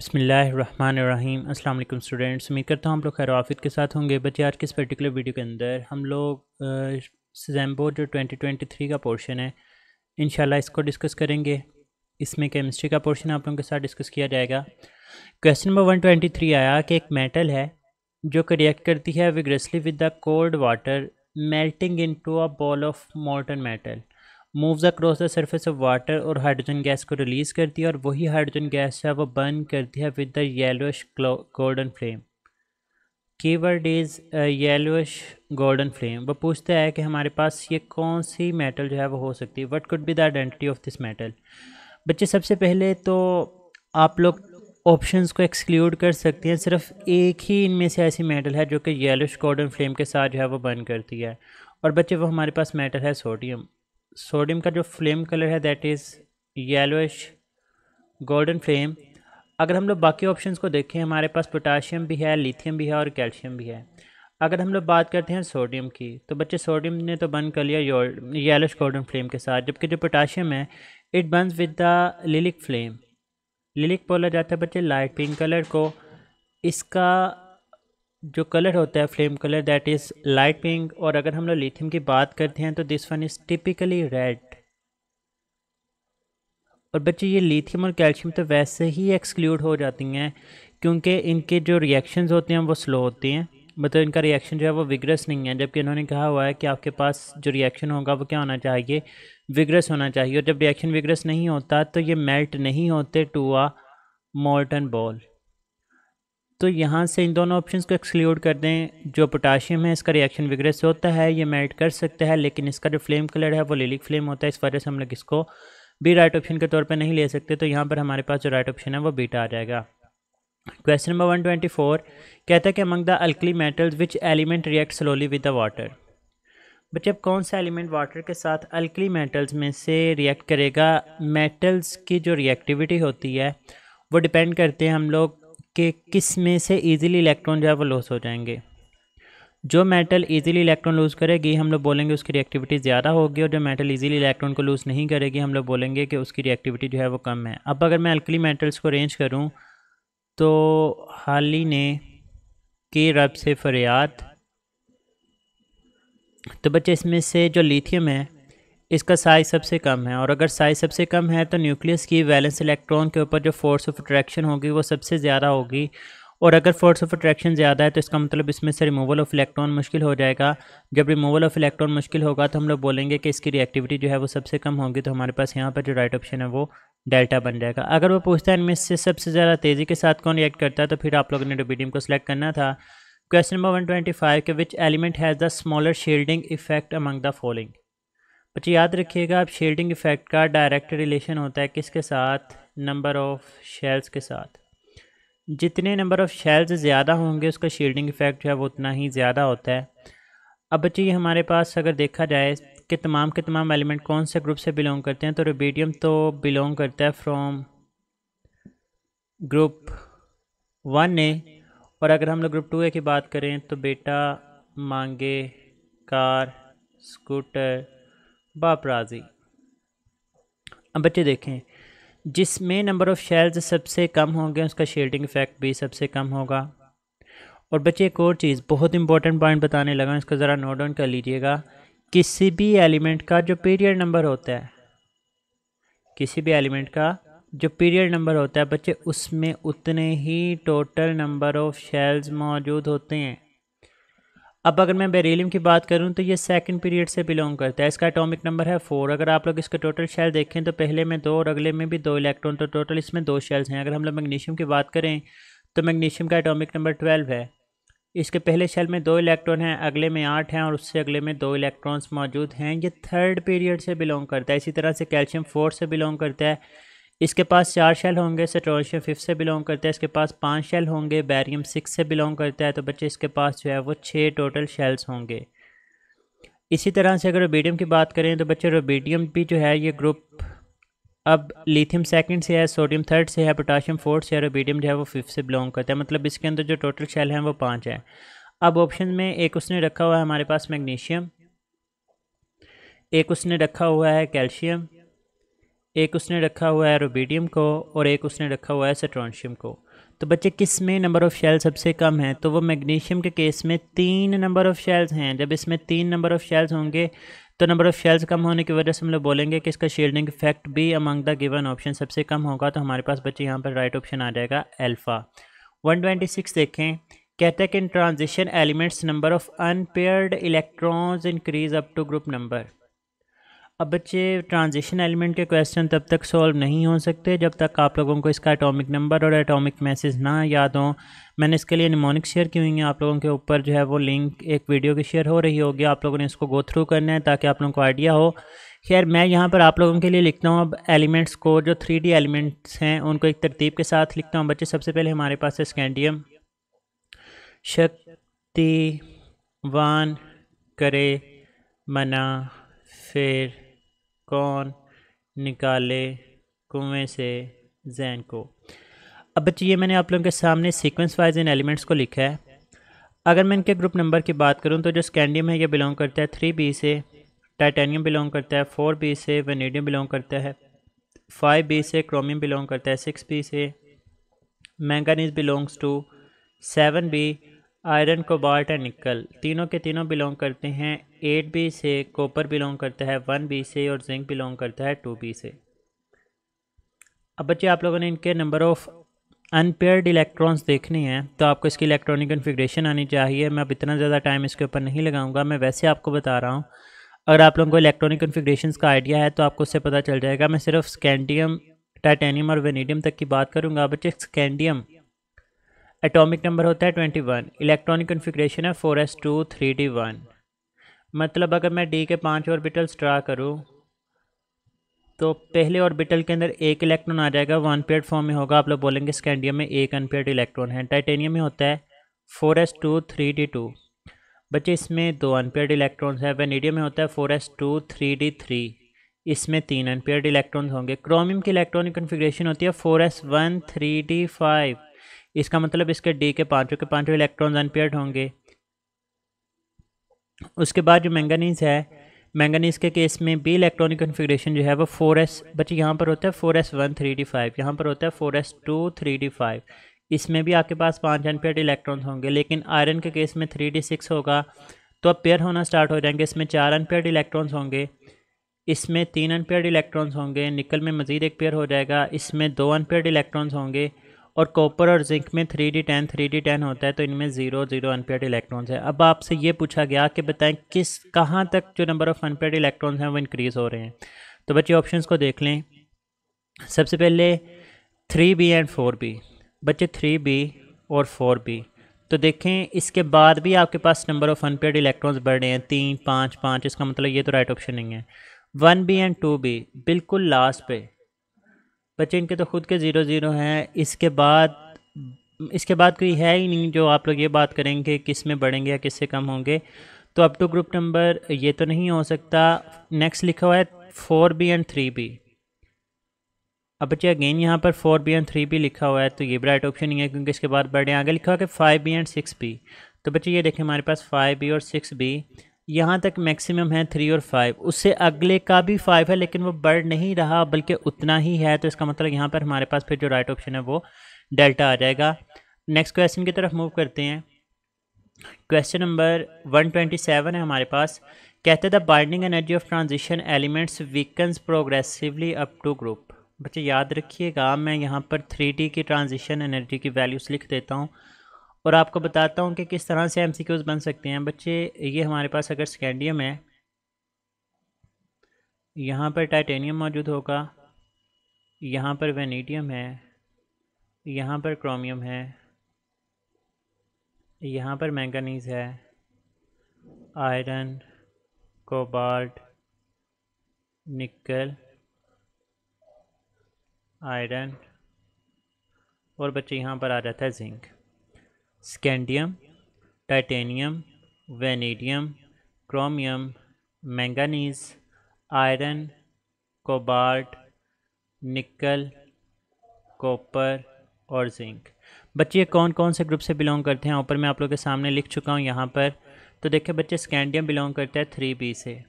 बसमीम अल्लाम स्टूडेंट्स उम्मीद करता हूँ आप लोग खैर के साथ होंगे बच्चे आज के इस पर्टिकुलर वीडियो के अंदर हम लोग जैम्बो जो 2023 का पोर्शन है इन इसको डिस्कस करेंगे इसमें केमिस्ट्री का पोर्शन आप लोगों के साथ डिस्कस किया जाएगा क्वेश्चन नंबर थ्री आया कि एक मेटल है जो कि रिएक्ट करती है vigorously with the cold water melting into a ball of molten metal moves across the surface of water और हाइड्रोजन गैस को रिलीज़ करती है और वही हाइड्रोजन गैस है वो बर्न करती है with the yellowish golden flame keyword is yellowish golden flame वो पूछता है कि हमारे पास ये कौन सी मेटल जो है वो हो सकती है what could be the identity of this metal बच्चे सबसे पहले तो आप लोग ऑप्शंस को एक्सक्लूड कर सकते हैं सिर्फ एक ही इनमें से ऐसी मेटल है जो कि येलोश गोल्डन फ्लेम के साथ जो है वो बर्न करती है और बच्चे वो हमारे पास मेटल है सोडियम सोडियम का जो फ्लेम कलर है that is yellowish golden flame अगर हम लोग बाकी ऑप्शंस को देखें हमारे पास पोटाशियम भी है लिथियम भी है और कैल्शियम भी है अगर हम लोग बात करते हैं सोडियम की तो बच्चे सोडियम ने तो बंद कर लिया येलोश गोल्डन फ्लेम के साथ जबकि जो पोटाशियम है it burns with the lilac flame lilac बोला जाता है बच्चे लाइट पिंक कलर को इसका जो कलर होता है flame colour that is light pink और अगर हम लोग लिथियम की बात करते हैं तो this one is typically red और बच्चे ये लिथियम और कैल्शियम तो वैसे ही एक्सक्लूड हो जाती हैं क्योंकि इनके जो रिएक्शंस होते हैं वो स्लो होते हैं मतलब इनका रिएक्शन जो है वो विग्रस नहीं है जबकि इन्होंने कहा हुआ है कि आपके पास जो रिएक्शन होगा वो क्या होना चाहिए विग्रस होना चाहिए और जब रिएक्शन विग्रस नहीं होता तो ये मेल्ट नहीं होते टू आ मोल्टन बॉल तो यहाँ से इन दोनों ऑप्शंस को एक्सक्लूड कर दें जो पोटाशियम है इसका रिएक्शन विग्रेस से होता है ये मेल्ट कर सकता है लेकिन इसका जो फ्लेम कलर है वो लिलिक फ्लेम होता है इस वजह से हम लोग इसको बी राइट ऑप्शन के तौर पर नहीं ले सकते तो यहाँ पर हमारे पास जो राइट ऑप्शन है वो बीटा आ जाएगा question number one twenty four कहता है कि among the alkali metals which element react slowly with the water बच्चे अब कौन सा एलिमेंट वाटर के साथ अल्कली मेटल्स में से रिएक्ट करेगा मेटल्स की जो रिएक्टिविटी होती है वो डिपेंड करते हैं हम लोग कि किस में से ईज़िली इलेक्ट्रॉन जो है वो लॉस हो जाएंगे जो मेटल इजीली इलेक्ट्रॉन लूज़ करेगी हम लोग बोलेंगे उसकी रिएक्टिविटी ज़्यादा होगी और जो मेटल इजीली इलेक्ट्रॉन को लूज़ नहीं करेगी हम लोग बोलेंगे कि उसकी रिएक्टिविटी जो है वो कम है अब अगर मैं अल्कली मेटल्स को अरेंज करूँ तो हाल ही ने के रब से फरियाद तो बच्चे इसमें से जो लिथियम है इसका साइज सबसे कम है और अगर साइज सबसे कम है तो न्यूक्लियस की वैलेंस इलेक्ट्रॉन के ऊपर जो फोर्स ऑफ अट्रैक्शन होगी वो सबसे ज़्यादा होगी और अगर फोर्स ऑफ अट्रैक्शन ज़्यादा है तो इसका मतलब इसमें से रिमूवल ऑफ इलेक्ट्रॉन मुश्किल हो जाएगा जब रिमूवल ऑफ इलेक्ट्रॉन मुश्किल होगा तो हम लोग बोलेंगे कि इसकी रिएक्टिविटी जो है वो सबसे कम होगी तो हमारे पास यहाँ पर जो राइट ऑप्शन है वो डेल्टा बन जाएगा अगर वो पूछता है इनमें से सबसे ज़्यादा तेज़ी के साथ कौन रिएक्ट करता है तो फिर आप लोगों ने डोबीडियम को सिलेक्ट करना था question number one twenty five के which element has the smaller shielding effect among the following बच्चे याद रखिएगा आप शेडिंग इफ़ेक्ट का डायरेक्ट रिलेशन होता है किसके साथ नंबर ऑफ़ शेल्स के साथ जितने नंबर ऑफ़ शेल्स ज़्यादा होंगे उसका शेडिंग इफ़ेक्ट जो है वो उतना ही ज़्यादा होता है अब बच्चे ये हमारे पास अगर देखा जाए कि तमाम के तमाम एलिमेंट कौन से ग्रुप से बिलोंग करते हैं तो रिबीडियम तो बिलोंग करता है फ्रॉम ग्रुप वन ए और अगर हम लोग ग्रुप टू ए की बात करें तो बेटा मांगे कार स्कूटर बापराजी अब बच्चे देखें जिसमें नंबर ऑफ़ शेल्स सबसे कम होंगे उसका शेल्डिंग इफ़ेक्ट भी सबसे कम होगा और बच्चे एक और चीज़ बहुत इंपॉर्टेंट पॉइंट बताने लगा इसको ज़रा नोट डाउन कर लीजिएगा किसी भी एलिमेंट का जो पीरियड नंबर होता है किसी भी एलिमेंट का जो पीरियड नंबर होता है बच्चे उसमें उतने ही टोटल नंबर ऑफ़ शेल्स मौजूद होते हैं अब अगर मैं बेरीलीम की बात करूं तो ये सेकंड पीरियड से बिलोंग करता है इसका एटॉमिक नंबर है फोर अगर आप लोग इसका टोटल शेल देखें तो पहले में दो और अगले में भी दो इलेक्ट्रॉन तो टोटल इसमें दो शेल्स हैं अगर हम लोग मैग्नीशियम की बात करें तो मैग्नीशियम का एटॉमिक नंबर ट्वेल्व है इसके पहले शेल में दो इलेक्ट्रॉन हैं अगले में आठ हैं और उससे अगले में दो इलेक्ट्रॉन्स मौजूद हैं ये थर्ड पीरियड से बिलोंग करता है इसी तरह से कैल्शियम फोर से बिलोंग करता है इसके पास चार शेल होंगे सेट्रोशिया फिफ्थ से बिलोंग करता है इसके पास पांच शेल होंगे बैरियम सिक्स से बिलोंग करता है तो बच्चे इसके पास जो है वो छः टोटल शेल्स होंगे इसी तरह से अगर रोबीडियम की बात करें तो बच्चे रोबीडियम भी जो है ये ग्रुप अब लिथियम सेकंड से है सोडियम थर्ड से है पोटाशियम फोर्थ से है रोबीडियम जो है वो फिफ्थ से बिलोंग करता है मतलब इसके अंदर जो टोटल शेल हैं वो पाँच हैं अब ऑप्शन में एक उसने रखा हुआ है हमारे पास मैग्नीशियम एक उसने रखा हुआ है कैल्शियम एक उसने रखा हुआ है रोबीडियम को और एक उसने रखा हुआ है सेट्रॉनशियम को तो बच्चे किस में नंबर ऑफ़ शेल सबसे कम है तो वो मैग्नीशियम के केस में तीन नंबर ऑफ़ शेल्स हैं जब इसमें तीन नंबर ऑफ़ शेल्स होंगे तो नंबर ऑफ़ शेल्स कम होने की वजह से हम लोग बोलेंगे कि इसका शील्डिंग इफेक्ट भी अमंग द गिवन ऑप्शन सबसे कम होगा तो हमारे पास बच्चे यहाँ पर राइट ऑप्शन आ जाएगा एल्फ़ा वन ट्वेंटी सिक्स देखें कहते हैं कि in transition elements number of unpaired electrons increase up to group number अब बच्चे ट्रांजिशन एलिमेंट के क्वेश्चन तब तक सॉल्व नहीं हो सकते जब तक आप लोगों को इसका एटॉमिक नंबर और एटॉमिक मैसेज ना याद हो मैंने इसके लिए निमोनिक शेयर की हुई हैं आप लोगों के ऊपर जो है वो लिंक एक वीडियो की शेयर हो रही होगी आप लोगों ने इसको गो थ्रू करना है ताकि आप लोगों को आइडिया हो खैर मैं यहाँ पर आप लोगों के लिए लिखता हूँ अब एलिमेंट्स को जो थ्री डी एलिमेंट्स हैं उनको एक तरतीब के साथ लिखता हूँ बच्चे सबसे पहले हमारे पास है स्कैंडियम शक्ति वान करे मना फिर कौन निकाले कुएँ से जैन को अब बच्चे ये मैंने आप लोगों के सामने सीक्वेंस वाइज इन एलिमेंट्स को लिखा है अगर मैं इनके ग्रुप नंबर की बात करूँ तो जो स्कैंडियम है ये बिलोंग करता है थ्री बी से टाइटेनियम बिलोंग करता है फोर बी से वेनेडियम बिलोंग करता है फाइव बी से क्रोमियम बिलोंग करता है सिक्स बी से manganese belongs to seven B iron cobalt and nickel तीनों के तीनों बिलोंग करते हैं एट बी से कॉपर बिलोंग करता है वन बी से और जिंक बिलोंग करता है टू बी से अब बच्चे आप लोगों ने इनके नंबर ऑफ़ अनपेयर्ड इलेक्ट्रॉन्स देखने हैं तो आपको इसकी इलेक्ट्रॉनिक कन्फिग्रेशन आनी चाहिए मैं अब इतना ज़्यादा टाइम इसके ऊपर नहीं लगाऊंगा मैं वैसे आपको बता रहा हूँ अगर आप लोगों को इलेक्ट्रॉनिक कन्फिग्रेशन का आइडिया है तो आपको उससे पता चल जाएगा मैं सिर्फ स्कैंडियम टाइटेनियम और वेनेडियम तक की बात करूँगा बच्चे स्कैंडियम एटॉमिक नंबर होता है ट्वेंटी वन इलेक्ट्रॉनिक कन्फिग्रेशन है four S two three D one मतलब अगर मैं डी के पांच ऑर्बिटल्स ड्रा करूँ तो पहले ऑर्बिटल के अंदर एक इलेक्ट्रॉन आ जाएगा वो अनपेयर्ड फॉर्म में होगा आप लोग बोलेंगे स्कैंडियम में एक अनपेड इलेक्ट्रॉन है टाइटेनियम में होता है four S two three D two बच्चे इसमें दो अनपेड इलेक्ट्रॉन है वेनेडियम में होता है four S two three D three इसमें तीन अनपेड इलेक्ट्रॉन्स होंगे क्रोमियम की इलेक्ट्रॉनिक कन्फिग्रेशन होती है four S one three D five इसका मतलब इसके डी के पाँचों के पाँचों इलेक्ट्रॉन्स अनपेयर्ड होंगे उसके बाद जो मैंगनीज है मैंगनीज के केस में बी इलेक्ट्रॉनिक कन्फिग्रेशन जो है वो फोर एस बच्चे यहाँ पर होता है four S one three D five यहाँ पर होता है four S two three D five इसमें भी आपके पास पाँच अनपेड इलेक्ट्रॉन्स होंगे लेकिन आयरन के केस में थ्री डी सिक्स होगा तो अब पेयर होना स्टार्ट हो जाएंगे इसमें चार अनपेड इलेक्ट्रॉन्स होंगे इसमें तीन अनपेड इलेक्ट्रॉन्स होंगे निकल में मज़ीद एक पेयर हो जाएगा इसमें दो अनपेड इलेक्ट्रॉन्स होंगे और कॉपर और जिंक में three D ten three D ten होता है तो इनमें ज़ीरो जीरो अनपेड इलेक्ट्रॉन्स हैं अब आपसे ये पूछा गया कि बताएं किस कहाँ तक जो नंबर ऑफ़ अनपेड इलेक्ट्रॉन्स हैं वो इनक्रीज़ हो रहे हैं तो बच्चे ऑप्शन को देख लें सबसे पहले three B and four B बच्चे थ्री बी और फोर बी तो देखें इसके बाद भी आपके पास नंबर ऑफ़ अनपेड इलेक्ट्रॉन्स बढ़ रहे हैं तीन पाँच पाँच इसका मतलब ये तो राइट ऑप्शन नहीं है one B and two B बिल्कुल लास्ट पे बच्चे इनके तो खुद के ज़ीरो ज़ीरो हैं इसके बाद इसके बाद कोई है ही नहीं जो आप लोग ये बात करेंगे किस में बढ़ेंगे या किस से कम होंगे तो अप टू ग्रुप नंबर ये तो नहीं हो सकता नेक्स्ट लिखा हुआ है four B and three B अब बच्चे अगेन यहाँ पर four B and three B लिखा हुआ है तो ये भी राइट ऑप्शन नहीं है क्योंकि इसके बाद बढ़े आगे लिखा हुआ है कि five B and six B तो बच्चे ये देखें हमारे पास फाइव बी और सिक्स बी यहाँ तक मैक्सिमम है थ्री और फाइव उससे अगले का भी फाइव है लेकिन वो बढ़ नहीं रहा बल्कि उतना ही है तो इसका मतलब यहाँ पर हमारे पास फिर जो राइट ऑप्शन है वो डेल्टा आ जाएगा नेक्स्ट क्वेश्चन की तरफ मूव करते हैं क्वेश्चन नंबर 127 है हमारे पास कहते the binding energy of transition elements weakens progressively up to group बच्चे याद रखिएगा मैं यहाँ पर डी की ट्रांजिशन एनर्जी की वैल्यूज़ लिख देता हूँ और आपको बताता हूँ कि किस तरह से एम बन सकते हैं बच्चे ये हमारे पास अगर स्कैंडियम है यहाँ पर टाइटेनियम मौजूद होगा यहाँ पर वेनीडियम है यहाँ पर क्रोमियम है यहाँ पर मैंगनीज है आयरन कोबाल्ट निकल आयरन और बच्चे यहाँ पर आ जाता है zinc scandium titanium vanadium chromium manganese iron cobalt nickel copper और जिंक बच्चे कौन कौन से ग्रुप से बिलोंग करते हैं ऊपर मैं आप लोग के सामने लिख चुका हूँ यहाँ पर तो देखिए बच्चे स्कैंडियम बिलोंग करता है थ्री बी से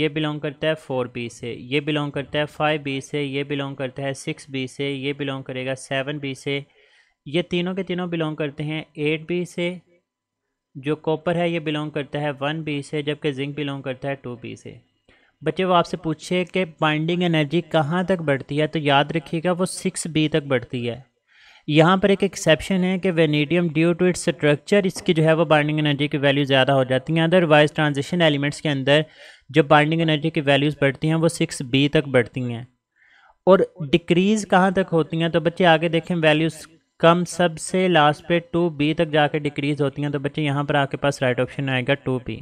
ये बिलोंग करता है फोर बी से ये बिलोंग करता है फाइव बी से ये बिलोंग करता है सिक्स बी से ये बिलोंग करेगा सेवन बी से ये तीनों के तीनों बिलोंग करते हैं एट बी से जो कॉपर है ये बिलोंग करता है वन बी से जबकि जिंक बिलोंग करता है टू बी से बच्चे वो आपसे पूछे कि बाइंडिंग एनर्जी कहाँ तक बढ़ती है तो याद रखिएगा वो सिक्स बी तक बढ़ती है यहाँ पर एक एक्सेप्शन है कि vanadium due to its structure इसकी जो है वो बाइंडिंग एनर्जी की वैल्यू ज़्यादा हो जाती हैं अदरवाइज ट्रांजिशन एलिमेंट्स के अंदर जो बाइंडिंग एनर्जी की वैल्यूज़ बढ़ती हैं वो सिक्स बी तक बढ़ती हैं और डिक्रीज़ कहाँ तक होती हैं तो बच्चे आगे देखें वैल्यूज़ कम सब से लास्ट पे टू बी तक जाके डिक्रीज़ होती हैं तो बच्चे यहाँ पर आपके पास राइट ऑप्शन आएगा टू बी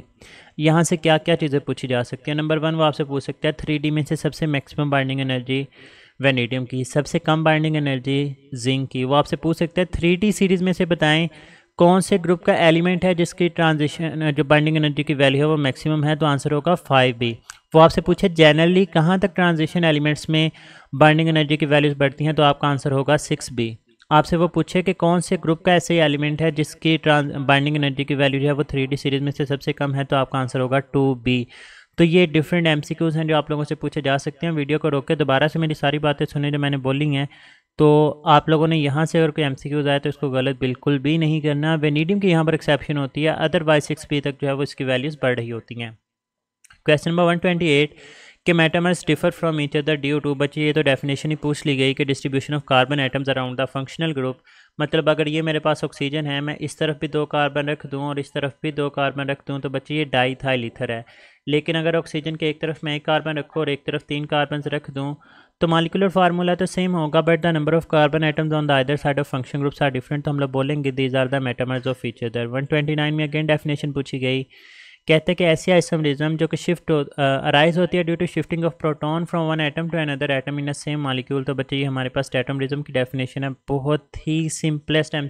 यहाँ से क्या क्या चीज़ें पूछी जा सकती हैं नंबर वन वो आपसे पूछ सकते हैं थ्री डी में से सबसे मैक्सिमम बाइंडिंग एनर्जी वेनेडियम की सबसे कम बाइंडिंग एनर्जी जिंक की वो आपसे पूछ सकते हैं थ्री डी सीरीज़ में से बताएं कौन से ग्रुप का एलिमेंट है जिसकी ट्रांजिशन जो बाइंडिंग एनर्जी की वैल्यू है वो मैक्सिमम है तो आंसर होगा फाइव बी वो आपसे पूछे जनरली कहाँ तक ट्रांजिशन एलिमेंट्स में बाइंडिंग एनर्जी की वैल्यूज़ बढ़ती हैं तो आपका आंसर होगा सिक्स बी आपसे वो पूछे कि कौन से ग्रुप का ऐसे एलिमेंट है जिसकी ट्रांस बाइंडिंग एनर्जी की वैल्यू जो है वो थ्री सीरीज़ में से सबसे कम है तो आपका आंसर होगा टू बी तो ये डिफरेंट एम हैं जो आप लोगों से पूछे जा सकते हैं वीडियो को रोक के दोबारा से मेरी सारी बातें सुने जो मैंने बोली हैं तो आप लोगों ने यहाँ से अगर कोई एम आए तो इसको गलत बिल्कुल भी नहीं करना वेनीडियम की यहाँ पर एक्सेप्शन होती है अदरवाइज सिक्स पी तक जो है वो इसकी वैल्यूज़ बढ़ रही होती हैं question number one twenty eight कि metamers differ from each other due to बच्चे ये तो डेफिनेशन ही पूछ ली गई कि distribution of carbon atoms around the functional group मतलब अगर ये मेरे पास ऑक्सीजन है मैं इस तरफ भी दो कार्बन रख दूँ और इस तरफ भी दो कार्बन रख दूँ तो बच्चे ये डाई था लिथर है लेकिन अगर ऑक्सीजन के एक तरफ मैं एक कार्बन रखूँ और एक तरफ तीन कार्बन रख दूँ तो मालिकुलर फार्मूला तो सेम होगा but the number of carbon atoms on the other side of function groups are different तो हम लोग बोलेंगे these are the metamers of one twenty nine में अगेन डेफिनेशन पूछी गई कहते हैं कि ऐसी आइसमरिज्म जो कि शिफ्ट हो अराइज होती है due to shifting of proton from one atom to another atom in a same molecule तो बच्चे ये हमारे पास एटमरिज्म की डेफिनेशन है बहुत ही सिंपलेस्ट एम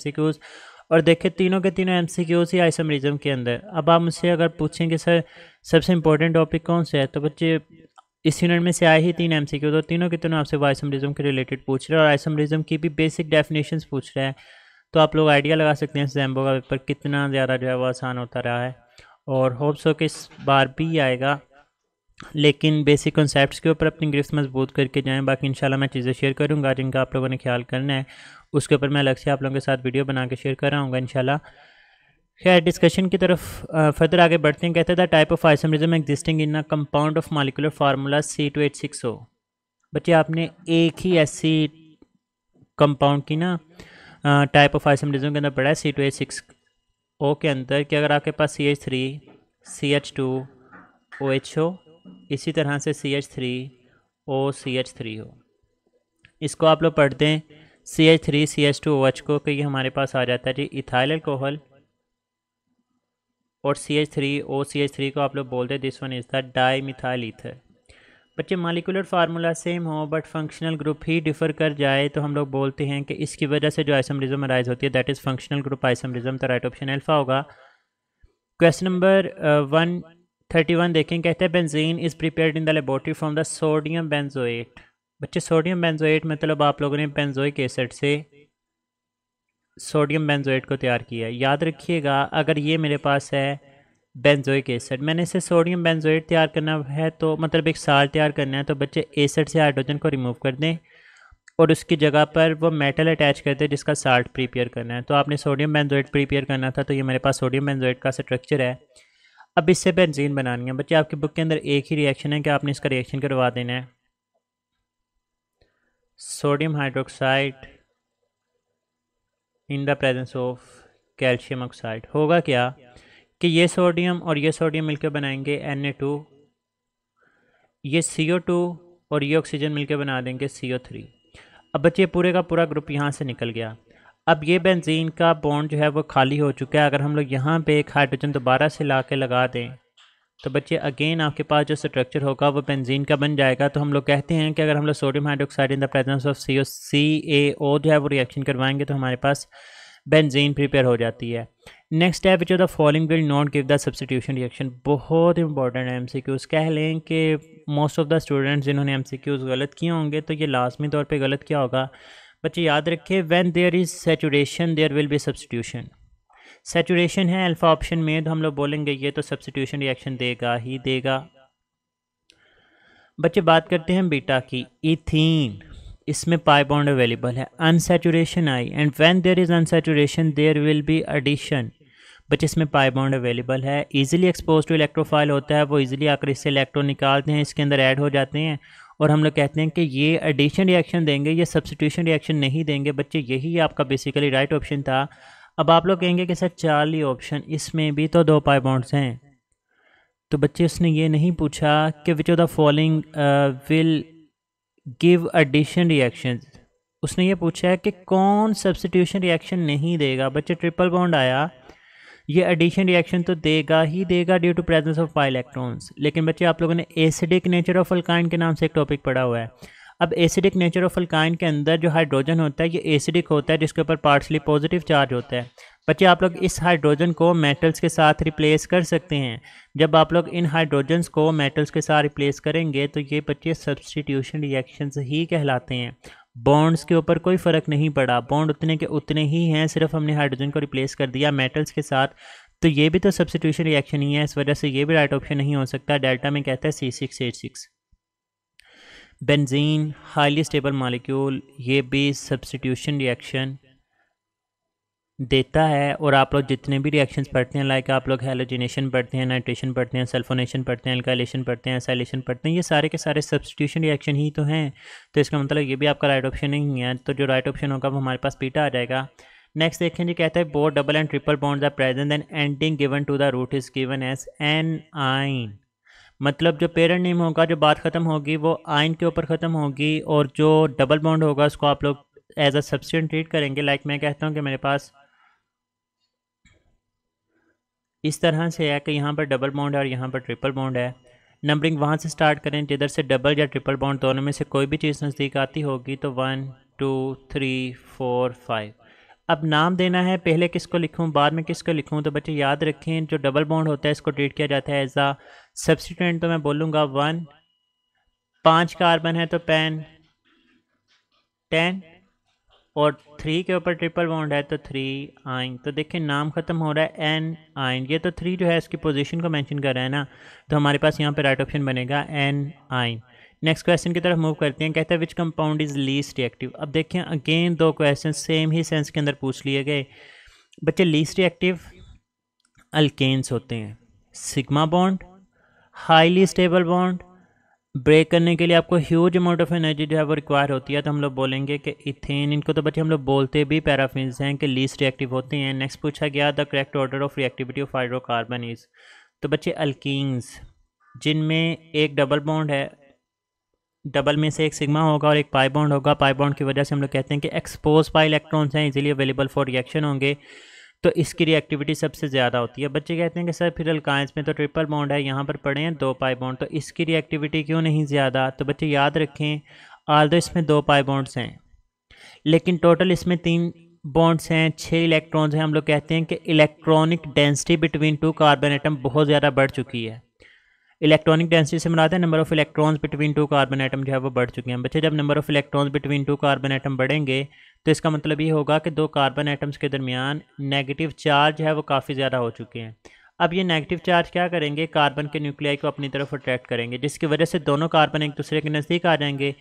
और देखें तीनों के तीनों एम सी क्यूज ही आइसमरिज्म के अंदर अब आप मुझसे अगर पूछेंगे कि सर सबसे इंपॉर्टेंट टॉपिक कौन सा है तो बच्चे इस यूनिट में से आए ही तीन एम सी क्यूज और तीनों के तीनों आपसे वो आइसमरिज्म के रिलेटेड पूछ रहे हैं और आइसमरिज्म की भी बेसिक डेफिनेशन पूछ रहे हैं तो आप लोग आइडिया लगा सकते हैं जैम्बो का पेपर कितना ज़्यादा जो है वो आसान होता रहा है और होप्स हो कि इस बार भी आएगा लेकिन बेसिक कॉन्सेप्ट के ऊपर अपनी ग्रिफ्स मजबूत करके जाएं बाकी इंशाल्लाह मैं चीज़ें शेयर करूंगा जिनका आप लोगों ने ख्याल करना है उसके ऊपर मैं अलग से आप लोगों के साथ वीडियो बना के शेयर कराऊँगा इनशाला खैर डिस्कशन की तरफ फर्दर आगे बढ़ते हैं कहते the type of isomerism existing in a compound of molecular formula C two H six O बच्चे आपने एक ही ऐसी कंपाउंड की ना टाइप ऑफ आइसमरिज्म के अंदर पढ़ा है C two H six O के अंदर कि अगर आपके पास C H three C H two O H हो इसी तरह से C H three O C H three हो इसको आप लोग पढ़ दें C H three C H two O H को कि ये हमारे पास आ जाता है जी इथाइल अल्कोहल और C H three O C H three को आप लोग बोल दें this one is the di methyl ether बच्चे मालिकुलर फार्मूला सेम हो बट फंक्शनल ग्रुप ही डिफ़र कर जाए तो हम लोग बोलते हैं कि इसकी वजह से जो आइसमरिज्म अराइज होती है that is functional group isomerism तो राइट ऑप्शन एल्फा होगा question number one thirty one देखें कहते हैं benzene is prepared in the laboratory from the sodium benzoate बच्चे सोडियम बेंजोएट मतलब आप लोगों ने बेंजोइक एसिड से सोडियम बेंजोएट को तैयार किया याद रखिएगा अगर ये मेरे पास है बेंजोइक एसिड मैंने इसे सोडियम बेंजोइट तैयार करना है तो मतलब एक साल तैयार करना है तो बच्चे एसिड से हाइड्रोजन को रिमूव कर दें और उसकी जगह पर वो मेटल अटैच कर दें जिसका साल्ट प्रीपेयर करना है तो आपने सोडियम बेंजोइट प्रीपेयर करना था तो ये मेरे पास सोडियम बेंजोइट का स्ट्रक्चर है अब इससे बेंजीन बनानी है बच्चे आपकी बुक के अंदर एक ही रिएक्शन है कि आपने इसका रिएक्शन करवा देना है sodium hydroxide in the presence of calcium oxide होगा क्या कि ये सोडियम और ये सोडियम मिलकर बनाएंगे एन ए टू ये सी ओ टू और ये ऑक्सीजन मिलकर बना देंगे सी ओ थ्री अब बच्चे पूरे का पूरा ग्रुप यहाँ से निकल गया अब ये बेंजीन का बॉन्ड जो है वो खाली हो चुका है अगर हम लोग यहाँ पे एक हाइड्रोजन दोबारा से ला के लगा दें तो बच्चे अगेन आपके पास जो स्ट्रक्चर होगा वो बेंजीन का बन जाएगा तो हम लोग कहते हैं कि अगर हम लोग sodium hydroxide in the presence of C O C A O जो है वो रिएक्शन करवाएंगे तो हमारे पास बेंजीन प्रिपेयर हो जाती है नेक्स्ट स्टेप जो the following will not give the substitution reaction बहुत इंपॉर्टेंट है एम सी क्यूज़ कह लें कि मोस्ट ऑफ द स्टूडेंट्स जिन्होंने एम सी क्यूज़ गलत किए होंगे तो ये लाजमी तौर पर गलत क्या होगा बच्चे याद रखें when there is saturation there will be substitution saturation है अल्फ़ा ऑप्शन में तो हम लोग बोलेंगे ये तो सब्सटीट्यूशन रिएक्शन देगा ही देगा बच्चे बात करते हैं बीटा की इथीन इसमें पाई बॉन्ड अवेलेबल है unsaturation I and when there is unsaturation there will be addition but इसमें पाई बॉन्ड अवेलेबल है ईजिली एक्सपोज टू इलेक्ट्रोफाइल होता है वो ईजिली आकर इससे इलेक्ट्रॉन निकालते हैं इसके अंदर ऐड हो जाते हैं और हम लोग कहते हैं कि ये एडिशन रिएक्शन देंगे ये सब्सिट्यूशन रिएक्शन नहीं देंगे बच्चे यही आपका बेसिकली राइट ऑप्शन था अब आप लोग कहेंगे कि सर चार्ली ऑप्शन इसमें भी तो दो पाई बॉन्ड्स हैं तो बच्चे उसने ये नहीं पूछा कि which of the following will give addition reaction उसने ये पूछा है कि कौन सब्सिट्यूशन रिएक्शन नहीं देगा बच्चे ट्रिपल बॉन्ड आया ये एडिशन रिएक्शन तो देगा ही देगा due to presence of five electrons लेकिन बच्चे आप लोगों ने एसिडिक नेचर ऑफ अल्काइन के नाम से एक टॉपिक पढ़ा हुआ है अब एसिडिक नेचर ऑफ अल्काइन के अंदर जो हाइड्रोजन होता है ये एसिडिक होता है जिसके ऊपर पार्शली पॉजिटिव चार्ज होता है बच्चे आप लोग इस हाइड्रोजन को मेटल्स के साथ रिप्लेस कर सकते हैं जब आप लोग इन हाइड्रोजन्स को मेटल्स के साथ रिप्लेस करेंगे तो ये बच्चे सब्सटीट्यूशन रिएक्शंस ही कहलाते हैं बॉन्ड्स के ऊपर कोई फ़र्क नहीं पड़ा बॉन्ड उतने के उतने ही हैं सिर्फ हमने हाइड्रोजन को रिप्लेस कर दिया मेटल्स के साथ तो ये भी तो सब्सिट्यूशन रिएक्शन ही है इस वजह से ये भी राइट ऑप्शन नहीं हो सकता डेल्टा में कहता है C six H six benzene highly stable molecule ये भी सब्सिट्यूशन रिएक्शन देता है और आप लोग जितने भी रिएक्शंस पढ़ते हैं लाइक आप लोग हेलोजिनेशन पढ़ते हैं नाइट्रेशन पढ़ते हैं सल्फोनेशन पढ़ते हैं अल्कालेशन पढ़ते हैं सैलेशन पढ़ते हैं ये सारे के सारे सब्सटीट्यूशन रिएक्शन ही तो हैं तो इसका मतलब ये भी आपका राइट ऑप्शन नहीं है तो जो राइट ऑप्शन होगा वो हमारे पास पीटा आ जाएगा नेक्स्ट देखें जी कहता है both double and triple bond are present and ending given to the root is given as en yne मतलब जो पेरेंट नेम होगा जो बात ख़त्म होगी वो आइन के ऊपर ख़त्म होगी और जो डबल बॉन्ड होगा उसको आप लोग एज अ सब्सटेंट ट्रीट करेंगे लाइक like मैं कहता हूँ कि मेरे पास इस तरह से है कि यहाँ पर डबल बॉन्ड है और यहाँ पर ट्रिपल बॉन्ड है नंबरिंग वहाँ से स्टार्ट करें जिधर से डबल या ट्रिपल बॉन्ड दोनों में से कोई भी चीज़ नज़दीक आती होगी तो one two three four five अब नाम देना है पहले किसको लिखूं बाद में किसको लिखूं तो बच्चे याद रखें जो डबल बॉन्ड होता है इसको ट्रीट किया जाता है एज आ सब्सिटेंट तो मैं बोलूँगा वन पाँच कार्बन है तो पेन टेन और थ्री के ऊपर ट्रिपल बॉन्ड है तो थ्री आइन तो देखिए नाम ख़त्म हो रहा है एन आइन ये तो थ्री जो है इसकी पोजीशन को मेंशन कर रहा है ना तो हमारे पास यहाँ पे राइट ऑप्शन बनेगा एन आइन नेक्स्ट क्वेश्चन की तरफ मूव करते हैं कहते हैं which compound is least reactive अब देखें अगेन दो क्वेश्चन सेम ही सेंस के अंदर पूछ लिए गए बच्चे लीस्ट रिएक्टिव अल्केन्स होते हैं sigma bond highly stable bond break करने के लिए आपको ह्यूज अमाउंट ऑफ एनर्जी जो है वो रिक्वायर होती है तो हम लोग बोलेंगे कि इथेन इनको तो बच्चे हम लोग बोलते भी पैराफिन हैं कि लीस्ट रिएक्टिव होते हैं नेक्स्ट पूछा गया the correct order of reactivity of hydrocarbon is तो बच्चे अल्किंग्स जिनमें एक डबल बॉन्ड है डबल में से एक सिग्मा होगा और एक पाई बॉन्ड होगा पाई बॉन्ड की वजह से हम लोग कहते हैं कि एक्सपोज पाई इलेक्ट्रॉन्स हैं इजिली अवेलेबल फॉर रिएक्शन होंगे तो इसकी रिएक्टिविटी सबसे ज़्यादा होती है बच्चे कहते हैं कि सर फिर अल्काइंस में तो ट्रिपल बॉन्ड है यहाँ पर पड़े हैं दो पाई बॉन्ड तो इसकी रिएक्टिविटी क्यों नहीं ज़्यादा तो बच्चे याद रखें आल इसमें दो पाई बॉन्ड्स हैं लेकिन टोटल इसमें तीन बॉन्ड्स हैं छः इलेक्ट्रॉन्स हैं हम लोग कहते हैं कि electronic density between two carbon atom बहुत ज़्यादा बढ़ चुकी है इलेक्ट्रॉनिक डेंसिटी से मनाते हैं number of electrons between two carbon atom जो है वो बढ़ चुके हैं बच्चे जब number of electrons between two carbon atom बढ़ेंगे तो इसका मतलब ये होगा कि दो कार्बन आइटम्स के दरमियान नेगेटिव चार्ज है वो काफ़ी ज़्यादा हो चुके हैं अब ये नेगेटिव चार्ज क्या करेंगे कार्बन के न्यूक्लियाई को अपनी तरफ अट्रैक्ट करेंगे जिसकी वजह से दोनों कार्बन एक दूसरे के नज़दीक आ जाएंगे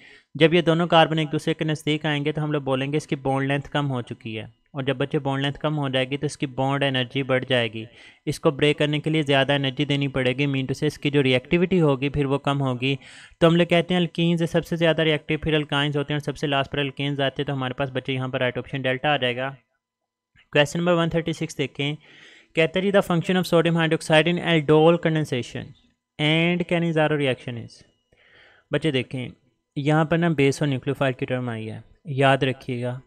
जब ये दोनों कार्बन एक दूसरे के नज़दीक आएंगे तो हम लोग बोलेंगे इसकी बॉन्ड लेंथ कम हो चुकी है और जब बच्चे बॉन्ड लेंथ कम हो जाएगी तो इसकी बॉन्ड एनर्जी बढ़ जाएगी इसको ब्रेक करने के लिए ज़्यादा एनर्जी देनी पड़ेगी मीन टू से इसकी जो रिएक्टिविटी होगी फिर वो कम होगी तो हम लोग कहते हैं अल्किन्स सबसे ज़्यादा रिएक्टिव फिर अल्काइंस होते हैं और सबसे लास्ट पर अल्किन्स आते हैं तो हमारे पास बच्चे यहाँ पर राइट ऑप्शन डेल्टा आ जाएगा question number one thirty six देखें कहते जी the function of sodium hydroxide in aldol condensation and Cannizzaro reaction is बच्चे देखें यहाँ पर ना बेस और न्यूक्लियोफाइल की टर्म आई है याद रखिएगा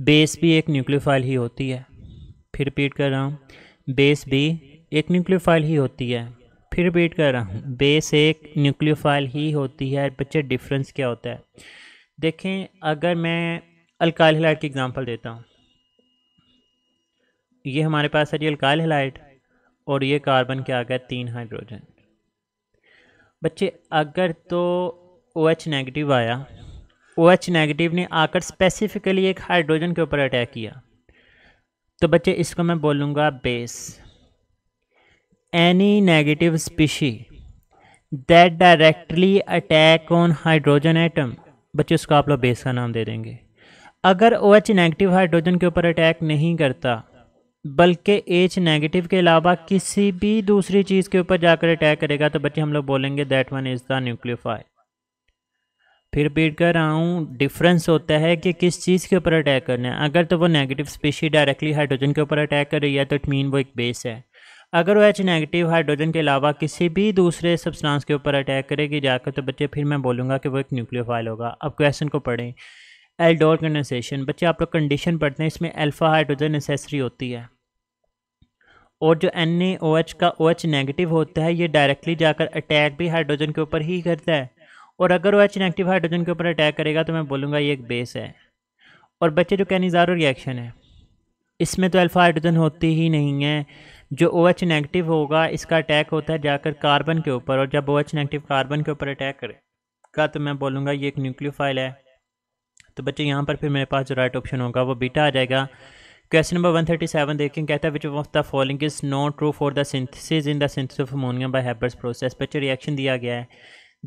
बेस भी एक न्यूक्लियोफाइल ही होती है फिर रिपीट कर रहा हूँ बेस भी एक न्यूक्लियोफाइल ही होती है फिर रिपीट कर रहा हूँ बेस एक न्यूक्लियोफाइल ही होती है बच्चे डिफरेंस क्या होता है देखें अगर मैं अल्काइल हलाइट की एग्ज़ाम्पल देता हूँ ये हमारे पास है जी अल्काइल हलाइट और ये कार्बन क्या आ गया तीन हाइड्रोजन बच्चे अगर तो ओ OH एच नेगेटिव आया ओ OH नेगेटिव ने आकर स्पेसिफिकली एक हाइड्रोजन के ऊपर अटैक किया तो बच्चे इसको मैं बोलूँगा base any negative species that directly attack on hydrogen atom बच्चे उसको आप लोग बेस का नाम दे देंगे अगर ओ OH नेगेटिव हाइड्रोजन के ऊपर अटैक नहीं करता बल्कि एच नेगेटिव के अलावा किसी भी दूसरी चीज़ के ऊपर जाकर अटैक करेगा तो बच्चे हम लोग बोलेंगे that one is the nucleophile फिर रिपीट कर रहा हूँ डिफरेंस होता है कि किस चीज़ के ऊपर अटैक करना है अगर तो वो नेगेटिव स्पेशी डायरेक्टली हाइड्रोजन के ऊपर अटैक कर रही है तो इट मीन वो एक बेस है अगर वो एच नेगेटिव हाइड्रोजन के अलावा किसी भी दूसरे सब्सटेंस के ऊपर अटैक करेगी जाकर तो बच्चे फिर मैं बोलूँगा कि वो एक न्यूक्लियोफाइल होगा अब क्वेश्चन को पढ़ें एल्डोर कंडेंसेशन बच्चे आप लोग कंडीशन पढ़ते हैं इसमें अल्फ़ा हाइड्रोजन नेसेसरी होती है और जो एन का ओ OH नेगेटिव होता है ये डायरेक्टली जाकर अटैक भी हाइड्रोजन के ऊपर ही करता है और अगर वो एच नेगेटिव हाइड्रोजन के ऊपर अटैक करेगा तो मैं बोलूँगा ये एक बेस है और बच्चे जो कैनिजारो रिएक्शन है इसमें तो अल्फ़ा हाइड्रोजन होती ही नहीं है जो ओ OH एच नेगेटिव होगा इसका अटैक होता है जाकर कार्बन के ऊपर और जब O OH H negative carbon के ऊपर अटैक करेगा तो मैं बोलूँगा ये एक न्यूक्लियोफाइल है तो बच्चे यहाँ पर फिर मेरे पास जो राइट ऑप्शन होगा वो बीटा आ जाएगा question number one thirty seven देखें कहता है which of the following is not true for the synthesis in the synthesis of ammonia by Haber's process बच्चे रिएक्शन दिया गया है